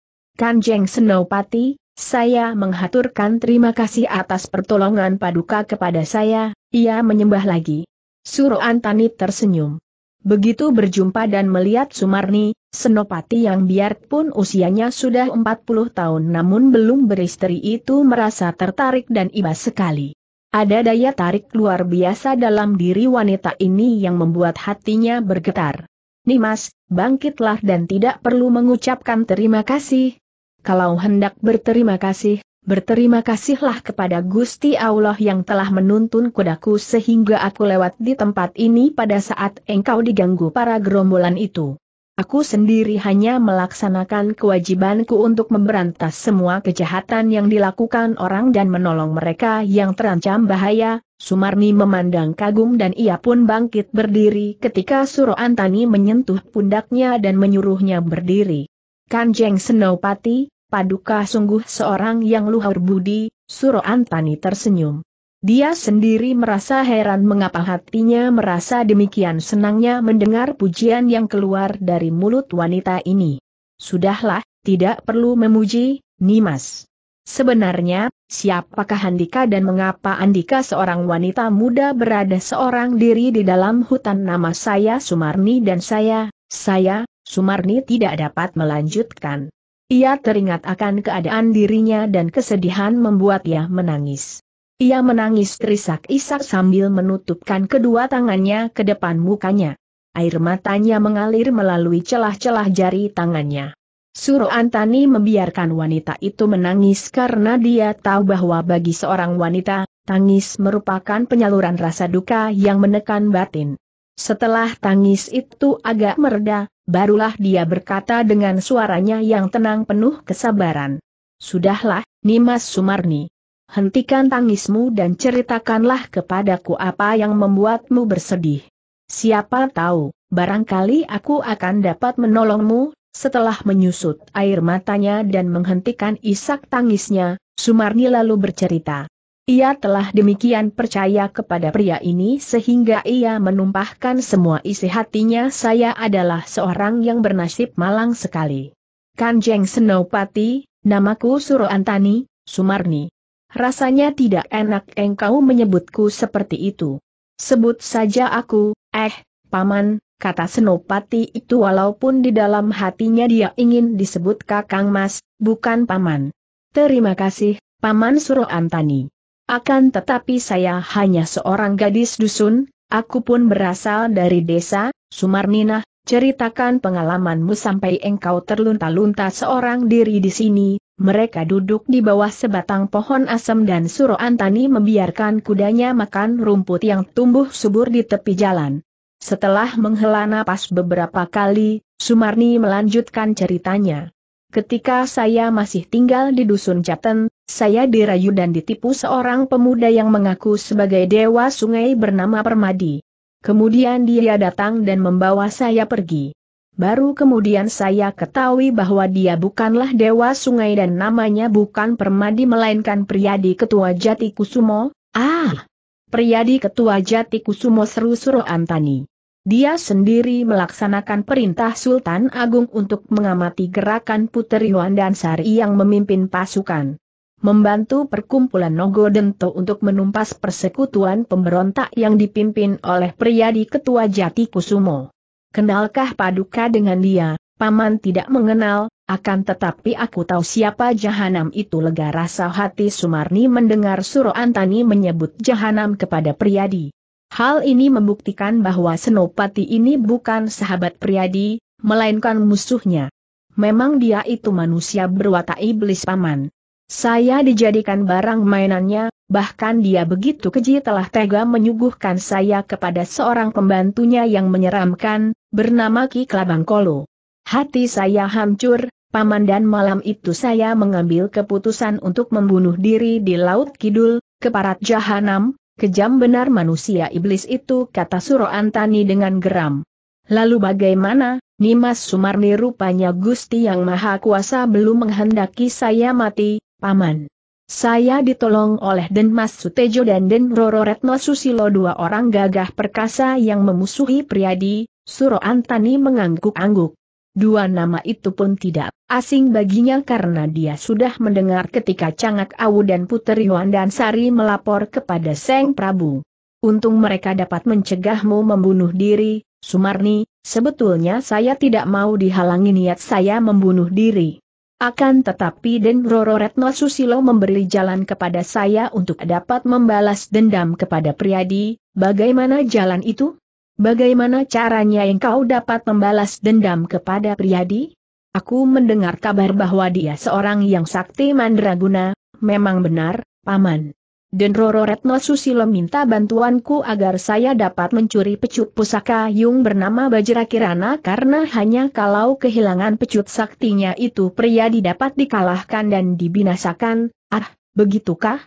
Kanjeng Senopati, saya menghaturkan terima kasih atas pertolongan paduka kepada saya, ia menyembah lagi. Suruh Antani tersenyum. Begitu berjumpa dan melihat Sumarni, Senopati yang biarpun usianya sudah 40 tahun namun belum beristri itu merasa tertarik dan iba sekali. Ada daya tarik luar biasa dalam diri wanita ini yang membuat hatinya bergetar. Nimas, bangkitlah dan tidak perlu mengucapkan terima kasih, kalau hendak berterima kasih, berterima kasihlah kepada Gusti Allah yang telah menuntun kudaku sehingga aku lewat di tempat ini pada saat engkau diganggu para gerombolan itu. Aku sendiri hanya melaksanakan kewajibanku untuk memberantas semua kejahatan yang dilakukan orang dan menolong mereka yang terancam bahaya. Sumarni memandang kagum dan ia pun bangkit berdiri ketika Suro Antani menyentuh pundaknya dan menyuruhnya berdiri. Kanjeng Senopati, Paduka sungguh seorang yang luhur budi, Suro Antani tersenyum. Dia sendiri merasa heran mengapa hatinya merasa demikian senangnya mendengar pujian yang keluar dari mulut wanita ini. Sudahlah, tidak perlu memuji, Nimas. Sebenarnya, siapakah Andika dan mengapa Andika seorang wanita muda berada seorang diri di dalam hutan nama saya Sumarni dan saya, saya, Sumarni tidak dapat melanjutkan. Ia teringat akan keadaan dirinya dan kesedihan membuat ia menangis. Ia menangis terisak-isak sambil menutupkan kedua tangannya ke depan mukanya. Air matanya mengalir melalui celah-celah jari tangannya. Suro Antani membiarkan wanita itu menangis karena dia tahu bahwa bagi seorang wanita, tangis merupakan penyaluran rasa duka yang menekan batin. Setelah tangis itu agak mereda, barulah dia berkata dengan suaranya yang tenang penuh kesabaran. Sudahlah, Nimas Sumarni. Hentikan tangismu dan ceritakanlah kepadaku apa yang membuatmu bersedih. Siapa tahu, barangkali aku akan dapat menolongmu, setelah menyusut air matanya dan menghentikan isak tangisnya, Sumarni lalu bercerita. Ia telah demikian percaya kepada pria ini sehingga ia menumpahkan semua isi hatinya saya adalah seorang yang bernasib malang sekali. Kanjeng Senopati, namaku Suro Antani, Sumarni. Rasanya tidak enak engkau menyebutku seperti itu. Sebut saja aku, eh, paman, kata Senopati itu walaupun di dalam hatinya dia ingin disebut kakang mas, bukan paman. Terima kasih, paman Suro Antani. Akan tetapi saya hanya seorang gadis dusun, aku pun berasal dari desa, Sumarninah, ceritakan pengalamanmu sampai engkau terlunta-lunta seorang diri di sini, mereka duduk di bawah sebatang pohon asem dan suruh Antani membiarkan kudanya makan rumput yang tumbuh subur di tepi jalan. Setelah menghela napas beberapa kali, Sumarni melanjutkan ceritanya. Ketika saya masih tinggal di dusun Caten, saya dirayu dan ditipu seorang pemuda yang mengaku sebagai dewa sungai bernama Permadi. Kemudian dia datang dan membawa saya pergi. Baru kemudian saya ketahui bahwa dia bukanlah dewa sungai dan namanya bukan Permadi melainkan Priyadi Ketua Jati Kusumo. Ah! Priyadi Ketua Jati Kusumo seru-seru Antani. Dia sendiri melaksanakan perintah Sultan Agung untuk mengamati gerakan Putri Wandansari dan yang memimpin pasukan membantu perkumpulan Nogo untuk menumpas persekutuan pemberontak yang dipimpin oleh pria di Ketua Jati Kusumo. Kenalkah Paduka dengan dia, Paman tidak mengenal, akan tetapi aku tahu siapa Jahanam itu lega rasa hati Sumarni mendengar Suro Antani menyebut Jahanam kepada Priyadi. Hal ini membuktikan bahwa Senopati ini bukan sahabat Priyadi, melainkan musuhnya. Memang dia itu manusia berwatak iblis paman. Saya dijadikan barang mainannya, bahkan dia begitu keji telah tega menyuguhkan saya kepada seorang pembantunya yang menyeramkan, bernama Ki Klabang Kolo. Hati saya hancur, Paman dan malam itu saya mengambil keputusan untuk membunuh diri di Laut Kidul, keparat Jahanam, kejam benar manusia iblis itu kata Suro Antani dengan geram. Lalu bagaimana, Nimas Sumarni rupanya Gusti Yang Maha Kuasa belum menghendaki saya mati, Paman. Saya ditolong oleh Den Mas Sutejo dan Den Roro Retno Susilo dua orang gagah perkasa yang memusuhi Priadi, Suro Antani mengangguk-angguk. Dua nama itu pun tidak asing baginya karena dia sudah mendengar ketika Cangak Awu dan Puteri Yuan dan Sari melapor kepada Seng Prabu. Untung mereka dapat mencegahmu membunuh diri, Sumarni, sebetulnya saya tidak mau dihalangi niat saya membunuh diri. Akan tetapi Den Roro Retno Susilo memberi jalan kepada saya untuk dapat membalas dendam kepada Priadi, bagaimana jalan itu? Bagaimana caranya yang kau dapat membalas dendam kepada Priadi? Aku mendengar kabar bahwa dia seorang yang sakti mandraguna, memang benar, Paman. Roro Retno Susilo minta bantuanku agar saya dapat mencuri pecut pusaka Yung bernama Bajra Kirana karena hanya kalau kehilangan pecut saktinya itu pria didapat dikalahkan dan dibinasakan, ah, begitukah?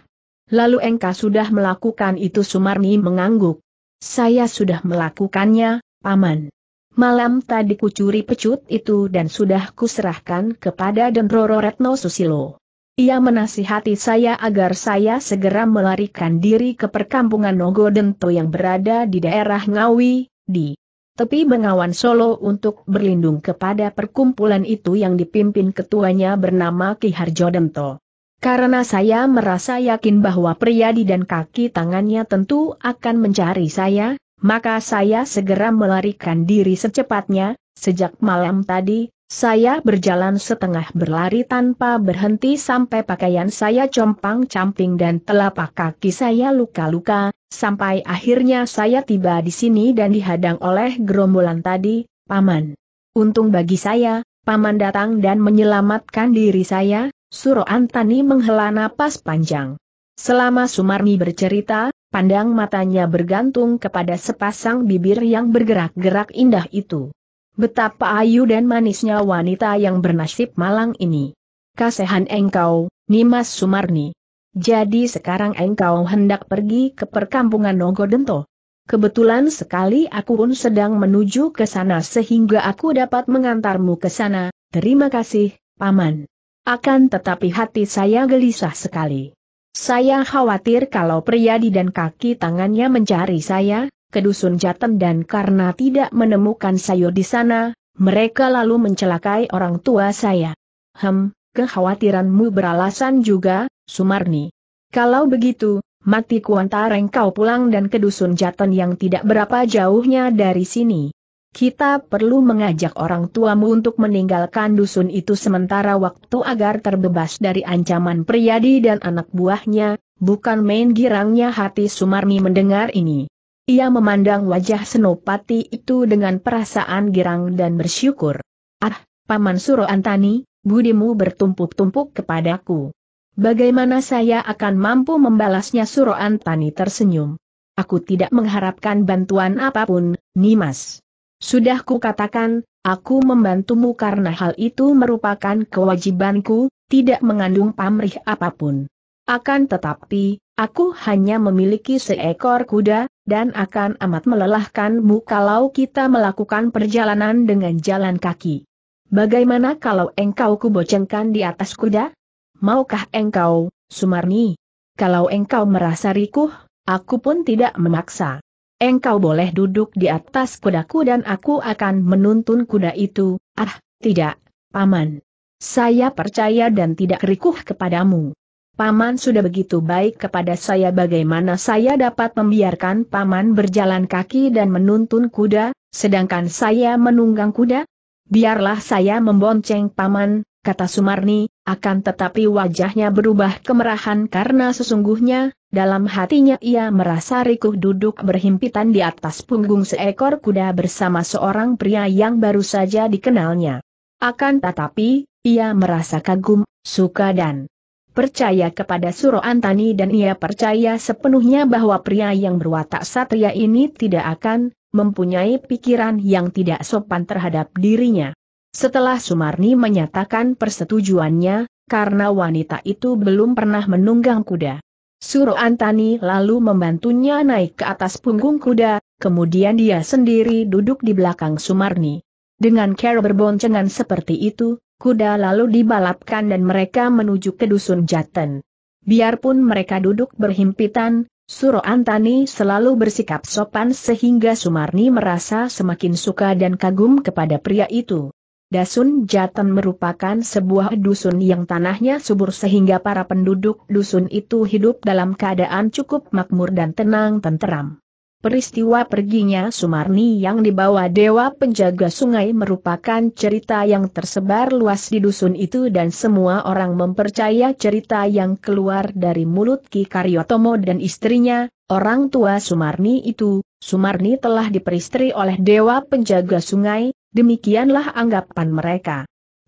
Lalu engkau sudah melakukan itu Sumarni mengangguk. Saya sudah melakukannya, Paman. Malam tadi kucuri pecut itu dan sudah kuserahkan kepada Roro Retno Susilo. Ia menasihati saya agar saya segera melarikan diri ke perkampungan Nogodento yang berada di daerah Ngawi, di tepi Bengawan Solo untuk berlindung kepada perkumpulan itu yang dipimpin ketuanya bernama Ki Harjo Dento. Karena saya merasa yakin bahwa pria di dan kaki tangannya tentu akan mencari saya, maka saya segera melarikan diri secepatnya, sejak malam tadi, saya berjalan setengah berlari tanpa berhenti sampai pakaian saya compang-camping dan telapak kaki saya luka-luka, sampai akhirnya saya tiba di sini dan dihadang oleh gerombolan tadi, Paman. Untung bagi saya, Paman datang dan menyelamatkan diri saya, Suro Antani menghela napas panjang. Selama Sumarni bercerita, pandang matanya bergantung kepada sepasang bibir yang bergerak-gerak indah itu. Betapa ayu dan manisnya wanita yang bernasib malang ini. Kasehan engkau, Nimas Sumarni. Jadi sekarang engkau hendak pergi ke perkampungan Nogodento. Kebetulan sekali aku pun sedang menuju ke sana sehingga aku dapat mengantarmu ke sana, terima kasih, Paman. Akan tetapi hati saya gelisah sekali. Saya khawatir kalau Priyadi dan kaki tangannya mencari saya, ke dusun Jatem dan karena tidak menemukan sayur di sana, mereka lalu mencelakai orang tua saya. Hem, kekhawatiranmu beralasan juga, Sumarni. Kalau begitu, mati kuantareng kau pulang dan ke dusun Jaten yang tidak berapa jauhnya dari sini. Kita perlu mengajak orang tuamu untuk meninggalkan dusun itu sementara waktu agar terbebas dari ancaman Priyadi dan anak buahnya, bukan main girangnya hati Sumarni mendengar ini. Ia memandang wajah Senopati itu dengan perasaan girang dan bersyukur. Ah, Paman Suro Antani, budimu bertumpuk-tumpuk kepadaku. Bagaimana saya akan mampu membalasnya Suro Antani tersenyum. Aku tidak mengharapkan bantuan apapun, Nimas. Sudah kukatakan, aku membantumu karena hal itu merupakan kewajibanku, tidak mengandung pamrih apapun. Akan tetapi, aku hanya memiliki seekor kuda, dan akan amat melelahkanmu kalau kita melakukan perjalanan dengan jalan kaki. Bagaimana kalau engkau kubocengkan di atas kuda? Maukah engkau, Sumarni? Kalau engkau merasa rikuh, aku pun tidak memaksa. Engkau boleh duduk di atas kudaku dan aku akan menuntun kuda itu, ah, tidak, paman. Saya percaya dan tidak rikuh kepadamu. Paman sudah begitu baik kepada saya bagaimana saya dapat membiarkan Paman berjalan kaki dan menuntun kuda, sedangkan saya menunggang kuda? Biarlah saya membonceng Paman, kata Sumarni, akan tetapi wajahnya berubah kemerahan karena sesungguhnya, dalam hatinya ia merasa rikuh duduk berhimpitan di atas punggung seekor kuda bersama seorang pria yang baru saja dikenalnya. Akan tetapi, ia merasa kagum, suka dan percaya kepada Suro Antani dan ia percaya sepenuhnya bahwa pria yang berwatak satria ini tidak akan mempunyai pikiran yang tidak sopan terhadap dirinya. Setelah Sumarni menyatakan persetujuannya, karena wanita itu belum pernah menunggang kuda. Suro Antani lalu membantunya naik ke atas punggung kuda, kemudian dia sendiri duduk di belakang Sumarni. Dengan cara berboncengan seperti itu, Kuda lalu dibalapkan dan mereka menuju ke dusun Jaten. Biarpun mereka duduk berhimpitan, Suro Antani selalu bersikap sopan sehingga Sumarni merasa semakin suka dan kagum kepada pria itu. Dusun Jaten merupakan sebuah dusun yang tanahnya subur sehingga para penduduk dusun itu hidup dalam keadaan cukup makmur dan tenang tenteram. Peristiwa perginya Sumarni yang dibawa Dewa Penjaga Sungai merupakan cerita yang tersebar luas di dusun itu dan semua orang mempercaya cerita yang keluar dari mulut Ki Karyotomo dan istrinya, orang tua Sumarni itu, Sumarni telah diperistri oleh Dewa Penjaga Sungai, demikianlah anggapan mereka.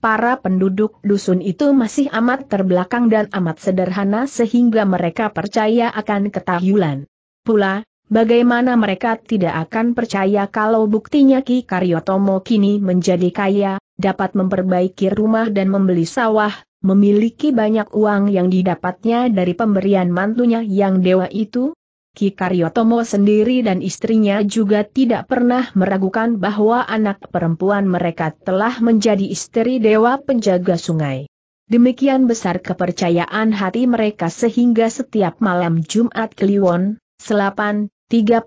Para penduduk dusun itu masih amat terbelakang dan amat sederhana sehingga mereka percaya akan ketahuilan. Pula, Bagaimana mereka tidak akan percaya kalau buktinya Ki Karyotomo kini menjadi kaya, dapat memperbaiki rumah dan membeli sawah, memiliki banyak uang yang didapatnya dari pemberian mantunya yang dewa itu? Ki Karyotomo sendiri dan istrinya juga tidak pernah meragukan bahwa anak perempuan mereka telah menjadi istri dewa penjaga sungai. Demikian besar kepercayaan hati mereka sehingga setiap malam Jumat Kliwon, Selapan, 35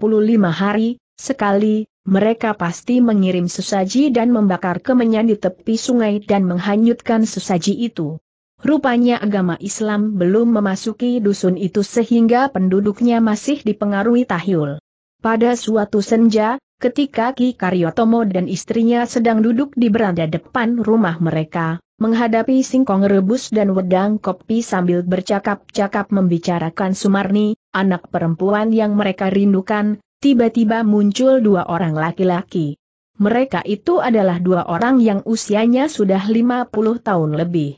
hari, sekali, mereka pasti mengirim sesaji dan membakar kemenyan di tepi sungai dan menghanyutkan sesaji itu. Rupanya agama Islam belum memasuki dusun itu sehingga penduduknya masih dipengaruhi tahyul. Pada suatu senja, ketika Ki Karyotomo dan istrinya sedang duduk di beranda depan rumah mereka, menghadapi singkong rebus dan wedang kopi sambil bercakap-cakap membicarakan Sumarni, anak perempuan yang mereka rindukan, tiba-tiba muncul dua orang laki-laki. Mereka itu adalah dua orang yang usianya sudah 50 tahun lebih.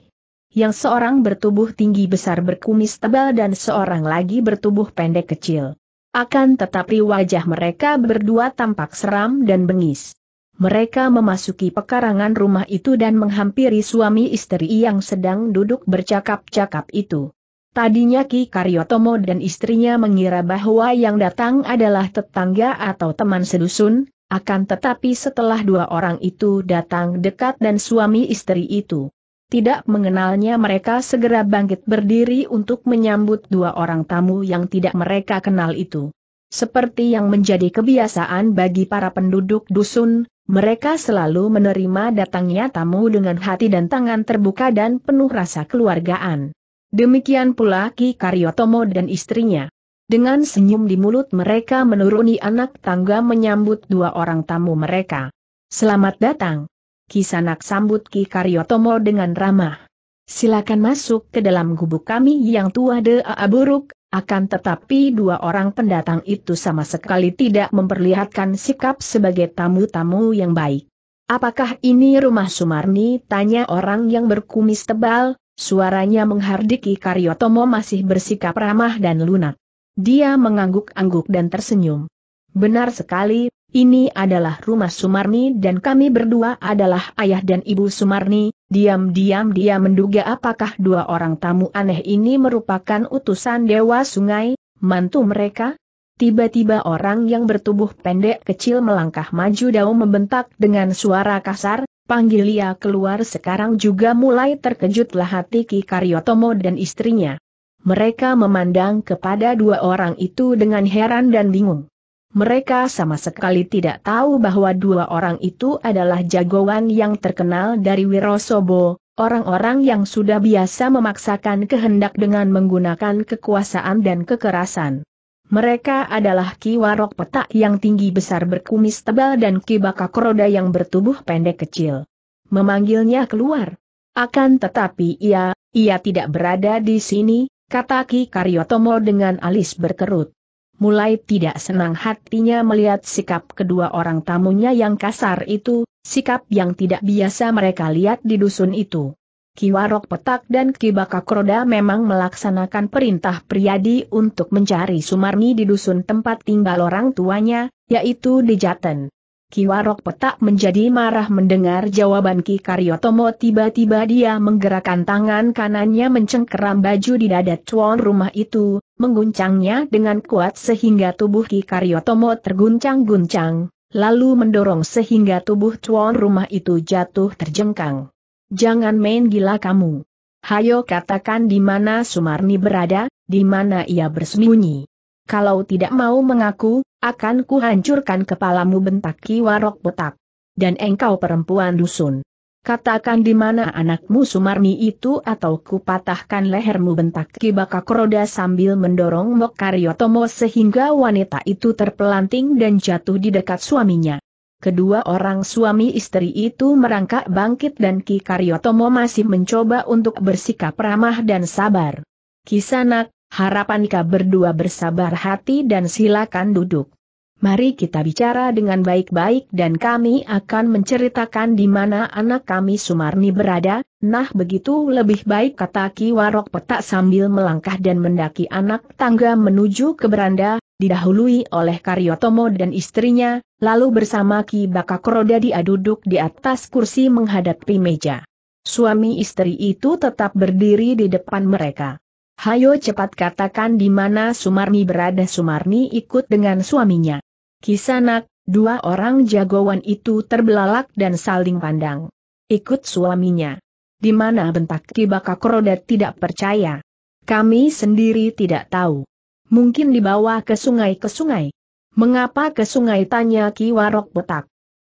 Yang seorang bertubuh tinggi besar berkumis tebal dan seorang lagi bertubuh pendek kecil. Akan tetapi wajah mereka berdua tampak seram dan bengis. Mereka memasuki pekarangan rumah itu dan menghampiri suami istri yang sedang duduk bercakap-cakap itu. Tadinya Ki Karyotomo dan istrinya mengira bahwa yang datang adalah tetangga atau teman sedusun, akan tetapi setelah dua orang itu datang dekat dan suami istri itu tidak mengenalnya mereka segera bangkit berdiri untuk menyambut dua orang tamu yang tidak mereka kenal itu. Seperti yang menjadi kebiasaan bagi para penduduk dusun, mereka selalu menerima datangnya tamu dengan hati dan tangan terbuka dan penuh rasa keluargaan. Demikian pula Ki Karyotomo dan istrinya. Dengan senyum di mulut mereka menuruni anak tangga menyambut dua orang tamu mereka. Selamat datang. Kisanak sambut Ki Karyotomo dengan ramah. Silakan masuk ke dalam gubuk kami yang tua dea buruk, akan tetapi dua orang pendatang itu sama sekali tidak memperlihatkan sikap sebagai tamu-tamu yang baik. Apakah ini rumah Sumarni? Tanya orang yang berkumis tebal, Suaranya menghardiki Karyotomo masih bersikap ramah dan lunak. Dia mengangguk-angguk dan tersenyum. Benar sekali, ini adalah rumah Sumarni dan kami berdua adalah ayah dan ibu Sumarni. Diam-diam dia menduga apakah dua orang tamu aneh ini merupakan utusan Dewa Sungai, mantu mereka? Tiba-tiba orang yang bertubuh pendek kecil melangkah maju daun membentak dengan suara kasar, panggil ia keluar sekarang juga mulai terkejutlah hati Ki Karyotomo dan istrinya. Mereka memandang kepada dua orang itu dengan heran dan bingung. Mereka sama sekali tidak tahu bahwa dua orang itu adalah jagoan yang terkenal dari Wirosobo, orang-orang yang sudah biasa memaksakan kehendak dengan menggunakan kekuasaan dan kekerasan. Mereka adalah Ki Warok Petak yang tinggi besar berkumis tebal dan Ki Bakak Roda yang bertubuh pendek kecil. Memanggilnya keluar. Akan tetapi ia, ia tidak berada di sini, kata Ki Karyotomo dengan alis berkerut. Mulai tidak senang hatinya melihat sikap kedua orang tamunya yang kasar itu, sikap yang tidak biasa mereka lihat di dusun itu. Kiwarok Petak dan Kibaka Kroda memang melaksanakan perintah Priadi untuk mencari Sumarni di dusun tempat tinggal orang tuanya, yaitu di Jaten. Kiwarok Petak menjadi marah mendengar jawaban Ki Karyotomo tiba-tiba dia menggerakkan tangan kanannya mencengkeram baju di dada tuan rumah itu, mengguncangnya dengan kuat sehingga tubuh Ki Karyotomo terguncang-guncang, lalu mendorong sehingga tubuh tuan rumah itu jatuh terjengkang. Jangan main gila kamu. Hayo katakan di mana Sumarni berada, di mana ia bersembunyi. Kalau tidak mau mengaku, akan kuhancurkan kepalamu bentak Ki warok botak. Dan engkau perempuan dusun. Katakan di mana anakmu Sumarni itu atau kupatahkan lehermu bentak bakak roda sambil mendorong Mokaryotomo sehingga wanita itu terpelanting dan jatuh di dekat suaminya. Kedua orang suami istri itu merangkak bangkit dan Ki Karyotomo masih mencoba untuk bersikap ramah dan sabar. Kisanak, harapan Ika berdua bersabar hati dan silakan duduk. Mari kita bicara dengan baik-baik dan kami akan menceritakan di mana anak kami Sumarni berada, nah begitu lebih baik kata Ki Warok Petak sambil melangkah dan mendaki anak tangga menuju ke beranda, didahului oleh Karyotomo dan istrinya, lalu bersama Ki Bakakroda dia duduk di atas kursi menghadapi meja. Suami istri itu tetap berdiri di depan mereka. Hayo cepat katakan di mana Sumarni berada Sumarni ikut dengan suaminya. Kisanak, dua orang jagoan itu terbelalak dan saling pandang. Ikut suaminya. Di mana bentak Ki Bakakroda tidak percaya. Kami sendiri tidak tahu mungkin dibawa ke sungai-ke sungai. Mengapa ke sungai tanya Ki Warok Botak?